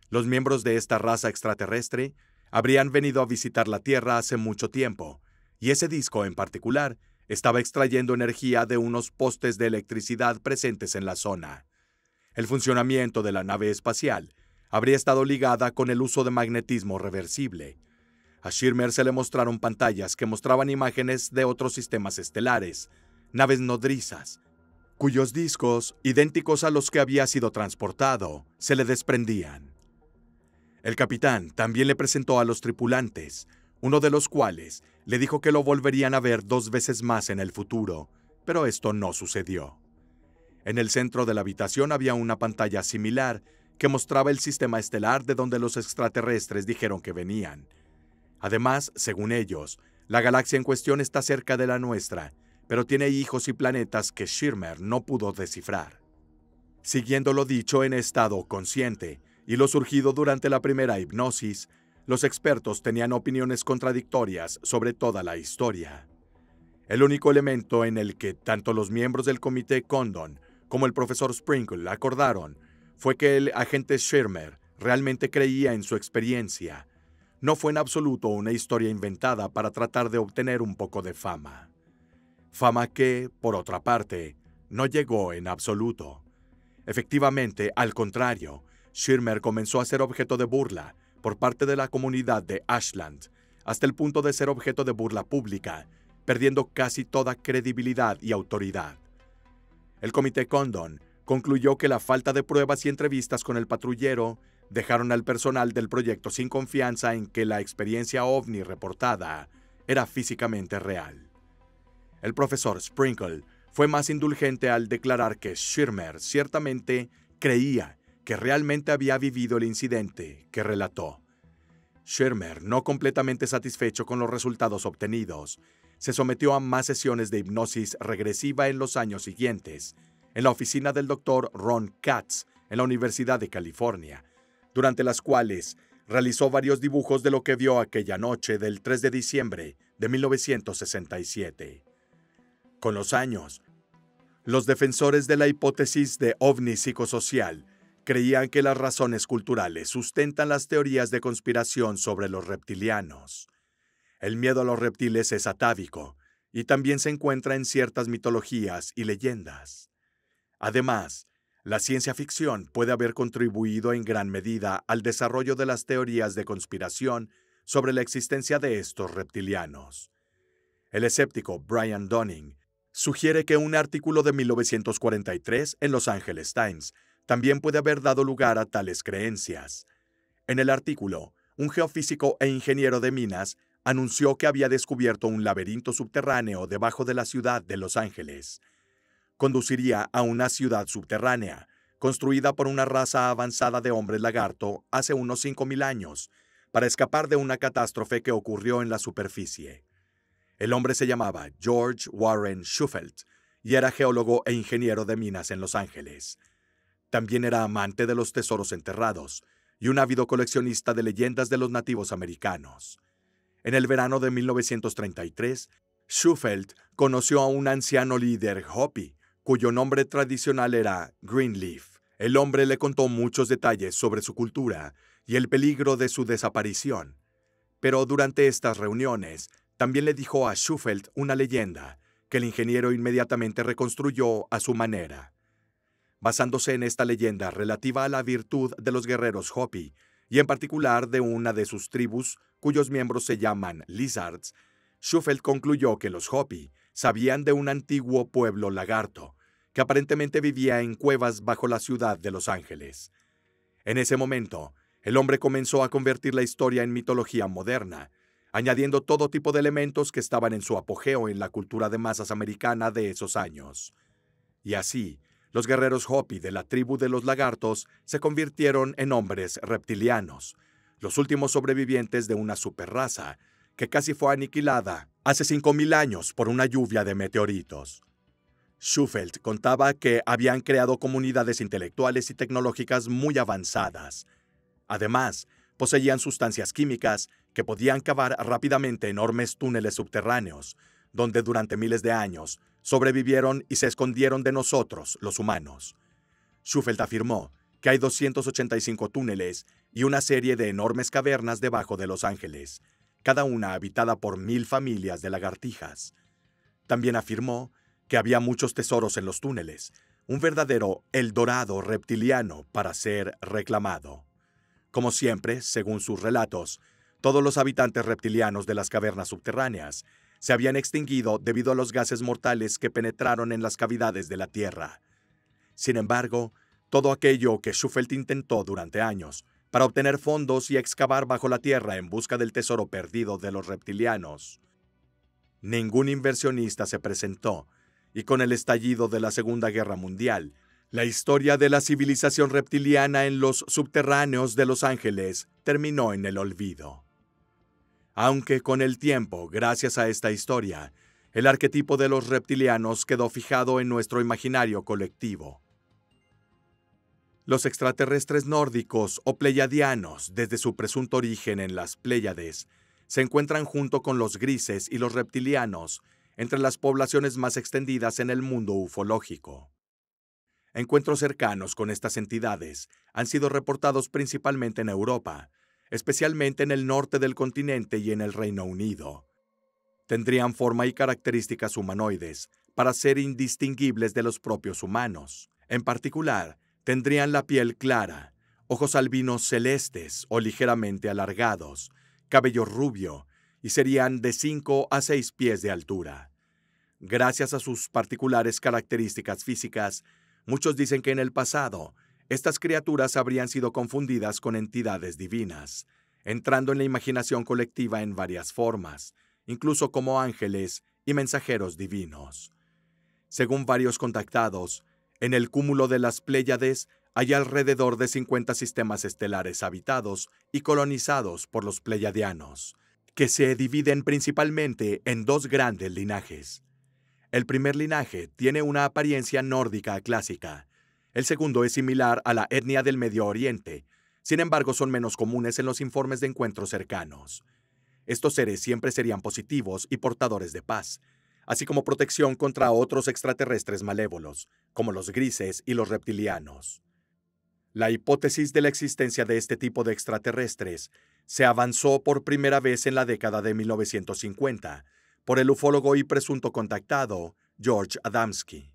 Los miembros de esta raza extraterrestre habrían venido a visitar la Tierra hace mucho tiempo, y ese disco en particular estaba extrayendo energía de unos postes de electricidad presentes en la zona. El funcionamiento de la nave espacial habría estado ligada con el uso de magnetismo reversible. A Schirmer se le mostraron pantallas que mostraban imágenes de otros sistemas estelares, naves nodrizas, cuyos discos, idénticos a los que había sido transportado, se le desprendían. El capitán también le presentó a los tripulantes, uno de los cuales le dijo que lo volverían a ver dos veces más en el futuro, pero esto no sucedió. En el centro de la habitación había una pantalla similar que mostraba el sistema estelar de donde los extraterrestres dijeron que venían. Además, según ellos, la galaxia en cuestión está cerca de la nuestra, pero tiene hijos y planetas que Schirmer no pudo descifrar. Siguiendo lo dicho en estado consciente, y lo surgido durante la primera hipnosis, los expertos tenían opiniones contradictorias sobre toda la historia. El único elemento en el que tanto los miembros del comité Condon como el profesor Sprinkle acordaron fue que el agente Schirmer realmente creía en su experiencia. No fue en absoluto una historia inventada para tratar de obtener un poco de fama. Fama que, por otra parte, no llegó en absoluto. Efectivamente, al contrario, Schirmer comenzó a ser objeto de burla por parte de la comunidad de Ashland, hasta el punto de ser objeto de burla pública, perdiendo casi toda credibilidad y autoridad. El comité Condon concluyó que la falta de pruebas y entrevistas con el patrullero dejaron al personal del proyecto sin confianza en que la experiencia ovni reportada era físicamente real. El profesor Sprinkle fue más indulgente al declarar que Schirmer ciertamente creía que realmente había vivido el incidente, que relató. Shermer, no completamente satisfecho con los resultados obtenidos, se sometió a más sesiones de hipnosis regresiva en los años siguientes, en la oficina del doctor Ron Katz, en la Universidad de California, durante las cuales realizó varios dibujos de lo que vio aquella noche del 3 de diciembre de 1967. Con los años, los defensores de la hipótesis de ovni psicosocial creían que las razones culturales sustentan las teorías de conspiración sobre los reptilianos. El miedo a los reptiles es atávico y también se encuentra en ciertas mitologías y leyendas. Además, la ciencia ficción puede haber contribuido en gran medida al desarrollo de las teorías de conspiración sobre la existencia de estos reptilianos. El escéptico Brian Dunning sugiere que un artículo de 1943 en Los Angeles Times también puede haber dado lugar a tales creencias. En el artículo, un geofísico e ingeniero de minas anunció que había descubierto un laberinto subterráneo debajo de la ciudad de Los Ángeles. Conduciría a una ciudad subterránea, construida por una raza avanzada de hombres lagarto hace unos 5.000 años, para escapar de una catástrofe que ocurrió en la superficie. El hombre se llamaba George Warren Schuffelt y era geólogo e ingeniero de minas en Los Ángeles. También era amante de los tesoros enterrados y un ávido coleccionista de leyendas de los nativos americanos. En el verano de 1933, Schufeld conoció a un anciano líder Hopi, cuyo nombre tradicional era Greenleaf. El hombre le contó muchos detalles sobre su cultura y el peligro de su desaparición. Pero durante estas reuniones, también le dijo a Schufeld una leyenda que el ingeniero inmediatamente reconstruyó a su manera basándose en esta leyenda relativa a la virtud de los guerreros Hopi, y en particular de una de sus tribus, cuyos miembros se llaman lizards, Schufeld concluyó que los Hopi sabían de un antiguo pueblo lagarto, que aparentemente vivía en cuevas bajo la ciudad de Los Ángeles. En ese momento, el hombre comenzó a convertir la historia en mitología moderna, añadiendo todo tipo de elementos que estaban en su apogeo en la cultura de masas americana de esos años. Y así, los guerreros Hopi de la tribu de los lagartos se convirtieron en hombres reptilianos, los últimos sobrevivientes de una superraza que casi fue aniquilada hace 5.000 años por una lluvia de meteoritos. Schufeld contaba que habían creado comunidades intelectuales y tecnológicas muy avanzadas. Además, poseían sustancias químicas que podían cavar rápidamente enormes túneles subterráneos, donde durante miles de años sobrevivieron y se escondieron de nosotros, los humanos. Schuffelt afirmó que hay 285 túneles y una serie de enormes cavernas debajo de Los Ángeles, cada una habitada por mil familias de lagartijas. También afirmó que había muchos tesoros en los túneles, un verdadero Eldorado reptiliano para ser reclamado. Como siempre, según sus relatos, todos los habitantes reptilianos de las cavernas subterráneas se habían extinguido debido a los gases mortales que penetraron en las cavidades de la Tierra. Sin embargo, todo aquello que Schuffelt intentó durante años para obtener fondos y excavar bajo la tierra en busca del tesoro perdido de los reptilianos. Ningún inversionista se presentó, y con el estallido de la Segunda Guerra Mundial, la historia de la civilización reptiliana en los subterráneos de Los Ángeles terminó en el olvido. Aunque con el tiempo, gracias a esta historia, el arquetipo de los reptilianos quedó fijado en nuestro imaginario colectivo. Los extraterrestres nórdicos o pleiadianos, desde su presunto origen en las Pléyades, se encuentran junto con los grises y los reptilianos entre las poblaciones más extendidas en el mundo ufológico. Encuentros cercanos con estas entidades han sido reportados principalmente en Europa, especialmente en el norte del continente y en el Reino Unido. Tendrían forma y características humanoides, para ser indistinguibles de los propios humanos. En particular, tendrían la piel clara, ojos albinos celestes o ligeramente alargados, cabello rubio, y serían de 5 a 6 pies de altura. Gracias a sus particulares características físicas, muchos dicen que en el pasado estas criaturas habrían sido confundidas con entidades divinas, entrando en la imaginación colectiva en varias formas, incluso como ángeles y mensajeros divinos. Según varios contactados, en el cúmulo de las Pléyades hay alrededor de 50 sistemas estelares habitados y colonizados por los Pleiadianos, que se dividen principalmente en dos grandes linajes. El primer linaje tiene una apariencia nórdica clásica, el segundo es similar a la etnia del Medio Oriente, sin embargo son menos comunes en los informes de encuentros cercanos. Estos seres siempre serían positivos y portadores de paz, así como protección contra otros extraterrestres malévolos, como los grises y los reptilianos. La hipótesis de la existencia de este tipo de extraterrestres se avanzó por primera vez en la década de 1950 por el ufólogo y presunto contactado George Adamski.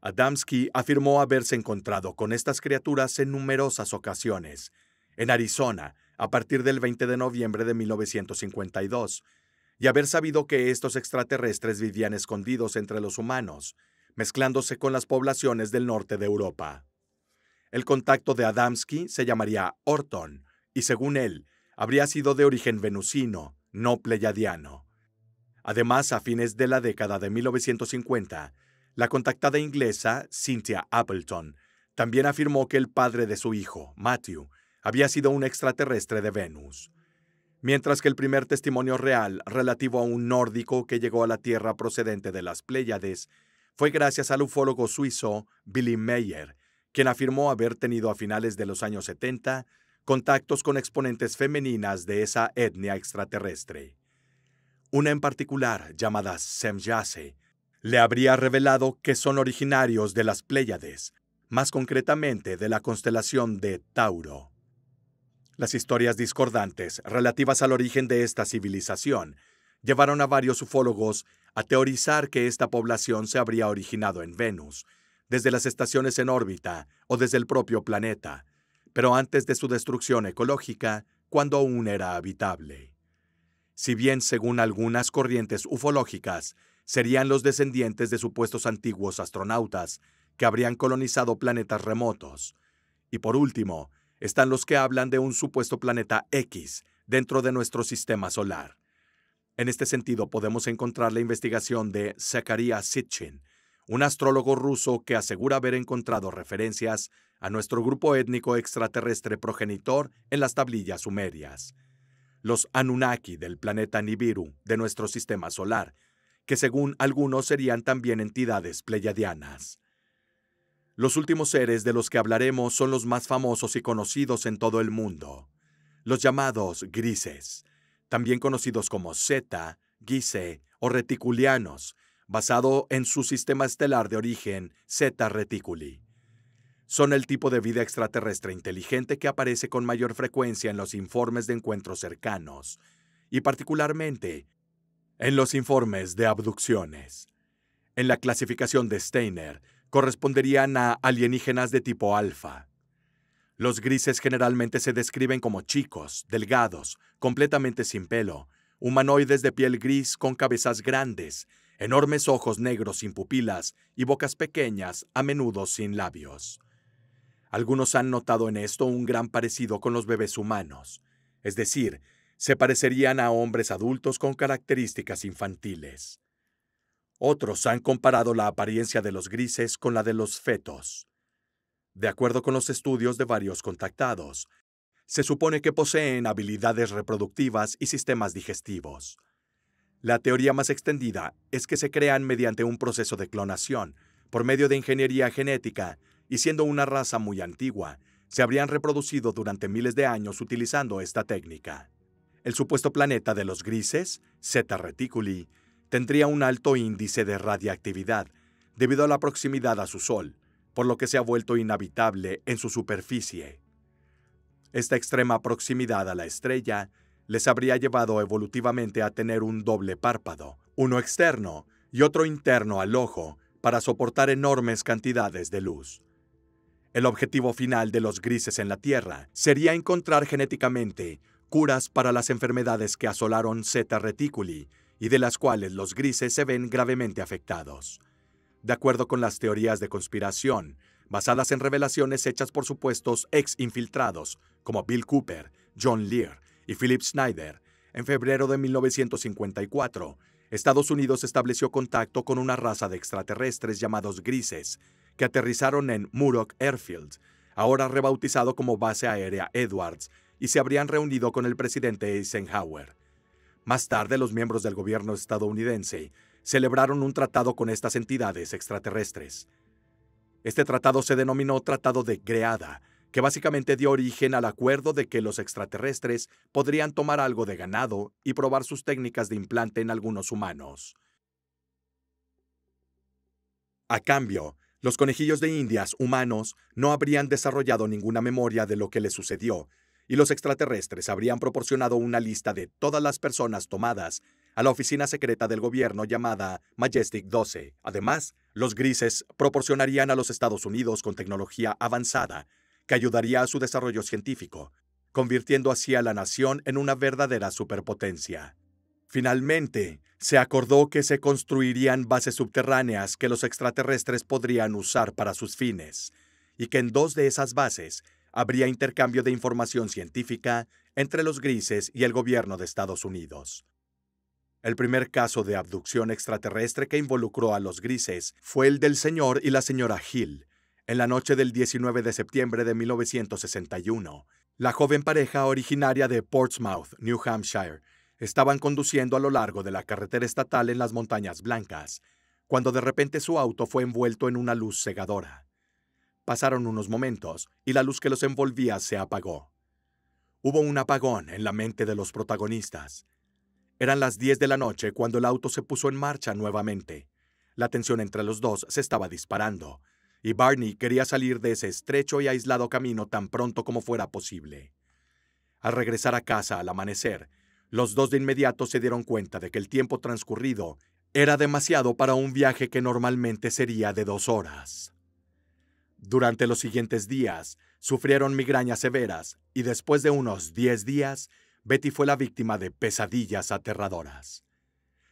Adamski afirmó haberse encontrado con estas criaturas en numerosas ocasiones, en Arizona, a partir del 20 de noviembre de 1952, y haber sabido que estos extraterrestres vivían escondidos entre los humanos, mezclándose con las poblaciones del norte de Europa. El contacto de Adamski se llamaría Orton, y según él, habría sido de origen venusino, no pleyadiano. Además, a fines de la década de 1950, la contactada inglesa, Cynthia Appleton, también afirmó que el padre de su hijo, Matthew, había sido un extraterrestre de Venus. Mientras que el primer testimonio real relativo a un nórdico que llegó a la Tierra procedente de las Pléyades fue gracias al ufólogo suizo Billy Meyer, quien afirmó haber tenido a finales de los años 70 contactos con exponentes femeninas de esa etnia extraterrestre. Una en particular, llamada Semyase, le habría revelado que son originarios de las Pléyades, más concretamente de la constelación de Tauro. Las historias discordantes relativas al origen de esta civilización llevaron a varios ufólogos a teorizar que esta población se habría originado en Venus, desde las estaciones en órbita o desde el propio planeta, pero antes de su destrucción ecológica, cuando aún era habitable. Si bien según algunas corrientes ufológicas, serían los descendientes de supuestos antiguos astronautas que habrían colonizado planetas remotos. Y por último, están los que hablan de un supuesto planeta X dentro de nuestro sistema solar. En este sentido, podemos encontrar la investigación de Zakaria Sitchin, un astrólogo ruso que asegura haber encontrado referencias a nuestro grupo étnico extraterrestre progenitor en las tablillas sumerias. Los Anunnaki del planeta Nibiru de nuestro sistema solar que según algunos serían también entidades pleyadianas. Los últimos seres de los que hablaremos son los más famosos y conocidos en todo el mundo, los llamados grises, también conocidos como Zeta, Gise o reticulianos, basado en su sistema estelar de origen Zeta Reticuli. Son el tipo de vida extraterrestre inteligente que aparece con mayor frecuencia en los informes de encuentros cercanos, y particularmente en los informes de abducciones. En la clasificación de Steiner, corresponderían a alienígenas de tipo alfa. Los grises generalmente se describen como chicos, delgados, completamente sin pelo, humanoides de piel gris con cabezas grandes, enormes ojos negros sin pupilas y bocas pequeñas, a menudo sin labios. Algunos han notado en esto un gran parecido con los bebés humanos, es decir, se parecerían a hombres adultos con características infantiles. Otros han comparado la apariencia de los grises con la de los fetos. De acuerdo con los estudios de varios contactados, se supone que poseen habilidades reproductivas y sistemas digestivos. La teoría más extendida es que se crean mediante un proceso de clonación, por medio de ingeniería genética, y siendo una raza muy antigua, se habrían reproducido durante miles de años utilizando esta técnica. El supuesto planeta de los grises, Zeta Reticuli, tendría un alto índice de radiactividad debido a la proximidad a su Sol, por lo que se ha vuelto inhabitable en su superficie. Esta extrema proximidad a la estrella les habría llevado evolutivamente a tener un doble párpado, uno externo y otro interno al ojo, para soportar enormes cantidades de luz. El objetivo final de los grises en la Tierra sería encontrar genéticamente curas para las enfermedades que asolaron Zeta Reticuli y de las cuales los grises se ven gravemente afectados. De acuerdo con las teorías de conspiración, basadas en revelaciones hechas por supuestos ex infiltrados como Bill Cooper, John Lear y Philip Schneider, en febrero de 1954, Estados Unidos estableció contacto con una raza de extraterrestres llamados grises, que aterrizaron en Muroc Airfield, ahora rebautizado como Base Aérea Edwards, y se habrían reunido con el presidente Eisenhower. Más tarde, los miembros del gobierno estadounidense celebraron un tratado con estas entidades extraterrestres. Este tratado se denominó Tratado de Greada, que básicamente dio origen al acuerdo de que los extraterrestres podrían tomar algo de ganado y probar sus técnicas de implante en algunos humanos. A cambio, los conejillos de indias humanos no habrían desarrollado ninguna memoria de lo que les sucedió, y los extraterrestres habrían proporcionado una lista de todas las personas tomadas a la oficina secreta del gobierno llamada Majestic 12. Además, los grises proporcionarían a los Estados Unidos con tecnología avanzada que ayudaría a su desarrollo científico, convirtiendo así a la nación en una verdadera superpotencia. Finalmente, se acordó que se construirían bases subterráneas que los extraterrestres podrían usar para sus fines, y que en dos de esas bases habría intercambio de información científica entre los grises y el gobierno de Estados Unidos. El primer caso de abducción extraterrestre que involucró a los grises fue el del señor y la señora Hill, en la noche del 19 de septiembre de 1961. La joven pareja originaria de Portsmouth, New Hampshire, estaban conduciendo a lo largo de la carretera estatal en las Montañas Blancas, cuando de repente su auto fue envuelto en una luz cegadora. Pasaron unos momentos y la luz que los envolvía se apagó. Hubo un apagón en la mente de los protagonistas. Eran las 10 de la noche cuando el auto se puso en marcha nuevamente. La tensión entre los dos se estaba disparando, y Barney quería salir de ese estrecho y aislado camino tan pronto como fuera posible. Al regresar a casa al amanecer, los dos de inmediato se dieron cuenta de que el tiempo transcurrido era demasiado para un viaje que normalmente sería de dos horas. Durante los siguientes días, sufrieron migrañas severas y después de unos 10 días, Betty fue la víctima de pesadillas aterradoras.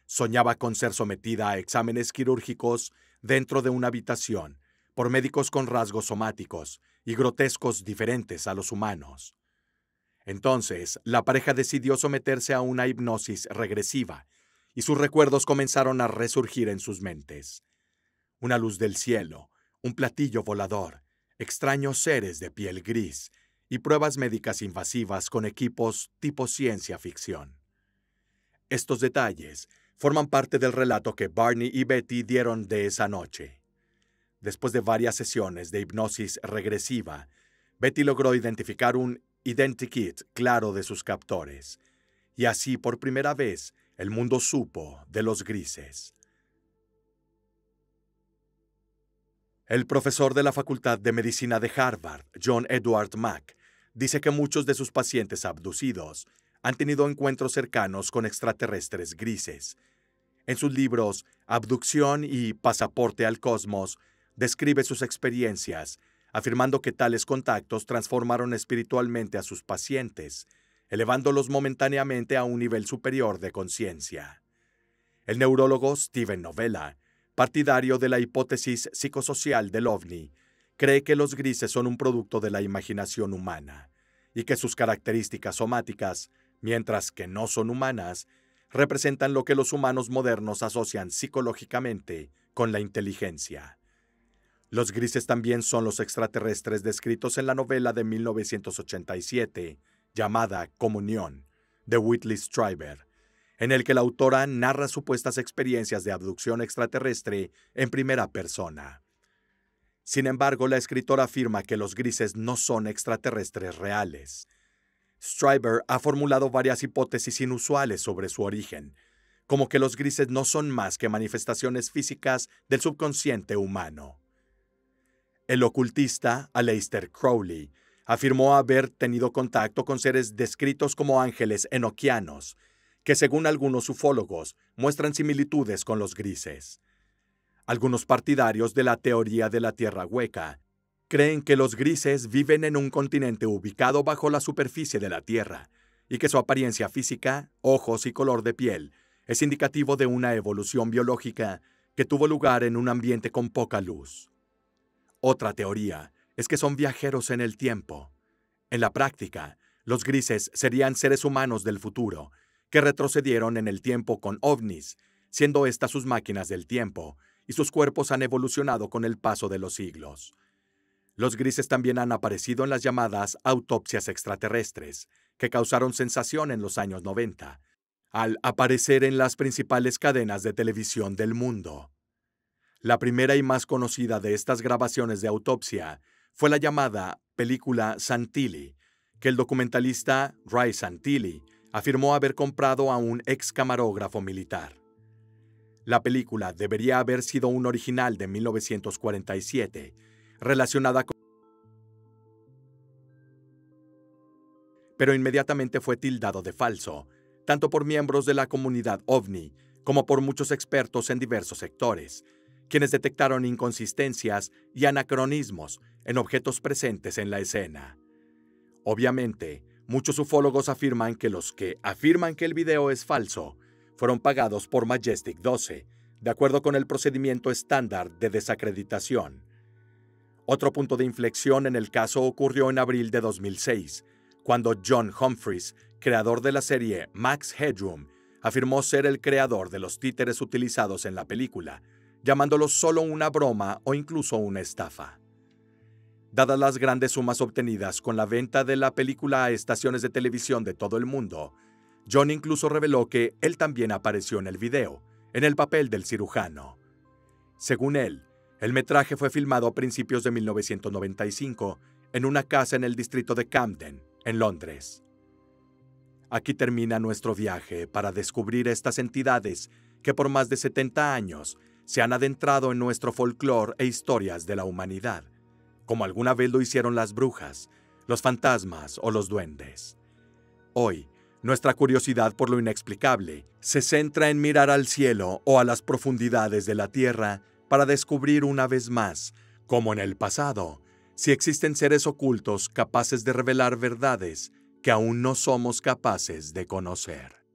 Soñaba con ser sometida a exámenes quirúrgicos dentro de una habitación por médicos con rasgos somáticos y grotescos diferentes a los humanos. Entonces, la pareja decidió someterse a una hipnosis regresiva y sus recuerdos comenzaron a resurgir en sus mentes. Una luz del cielo, un platillo volador, extraños seres de piel gris y pruebas médicas invasivas con equipos tipo ciencia ficción. Estos detalles forman parte del relato que Barney y Betty dieron de esa noche. Después de varias sesiones de hipnosis regresiva, Betty logró identificar un identikit claro de sus captores, y así por primera vez el mundo supo de los grises. El profesor de la Facultad de Medicina de Harvard, John Edward Mack, dice que muchos de sus pacientes abducidos han tenido encuentros cercanos con extraterrestres grises. En sus libros Abducción y Pasaporte al Cosmos, describe sus experiencias, afirmando que tales contactos transformaron espiritualmente a sus pacientes, elevándolos momentáneamente a un nivel superior de conciencia. El neurólogo Steven Novella partidario de la hipótesis psicosocial del ovni, cree que los grises son un producto de la imaginación humana y que sus características somáticas, mientras que no son humanas, representan lo que los humanos modernos asocian psicológicamente con la inteligencia. Los grises también son los extraterrestres descritos en la novela de 1987, llamada Comunión, de Whitley Strieber, en el que la autora narra supuestas experiencias de abducción extraterrestre en primera persona. Sin embargo, la escritora afirma que los grises no son extraterrestres reales. Stryber ha formulado varias hipótesis inusuales sobre su origen, como que los grises no son más que manifestaciones físicas del subconsciente humano. El ocultista Aleister Crowley afirmó haber tenido contacto con seres descritos como ángeles enoquianos, que según algunos ufólogos muestran similitudes con los grises. Algunos partidarios de la teoría de la Tierra hueca creen que los grises viven en un continente ubicado bajo la superficie de la Tierra y que su apariencia física, ojos y color de piel es indicativo de una evolución biológica que tuvo lugar en un ambiente con poca luz. Otra teoría es que son viajeros en el tiempo. En la práctica, los grises serían seres humanos del futuro que retrocedieron en el tiempo con ovnis, siendo estas sus máquinas del tiempo, y sus cuerpos han evolucionado con el paso de los siglos. Los grises también han aparecido en las llamadas autopsias extraterrestres, que causaron sensación en los años 90, al aparecer en las principales cadenas de televisión del mundo. La primera y más conocida de estas grabaciones de autopsia fue la llamada película Santilli, que el documentalista Ray Santilli afirmó haber comprado a un ex camarógrafo militar. La película debería haber sido un original de 1947, relacionada con... Pero inmediatamente fue tildado de falso, tanto por miembros de la comunidad ovni como por muchos expertos en diversos sectores, quienes detectaron inconsistencias y anacronismos en objetos presentes en la escena. Obviamente, Muchos ufólogos afirman que los que afirman que el video es falso fueron pagados por Majestic 12, de acuerdo con el procedimiento estándar de desacreditación. Otro punto de inflexión en el caso ocurrió en abril de 2006, cuando John Humphreys, creador de la serie Max Headroom, afirmó ser el creador de los títeres utilizados en la película, llamándolos solo una broma o incluso una estafa. Dadas las grandes sumas obtenidas con la venta de la película a estaciones de televisión de todo el mundo, John incluso reveló que él también apareció en el video, en el papel del cirujano. Según él, el metraje fue filmado a principios de 1995 en una casa en el distrito de Camden, en Londres. Aquí termina nuestro viaje para descubrir estas entidades que por más de 70 años se han adentrado en nuestro folclore e historias de la humanidad como alguna vez lo hicieron las brujas, los fantasmas o los duendes. Hoy, nuestra curiosidad por lo inexplicable se centra en mirar al cielo o a las profundidades de la tierra para descubrir una vez más, como en el pasado, si existen seres ocultos capaces de revelar verdades que aún no somos capaces de conocer.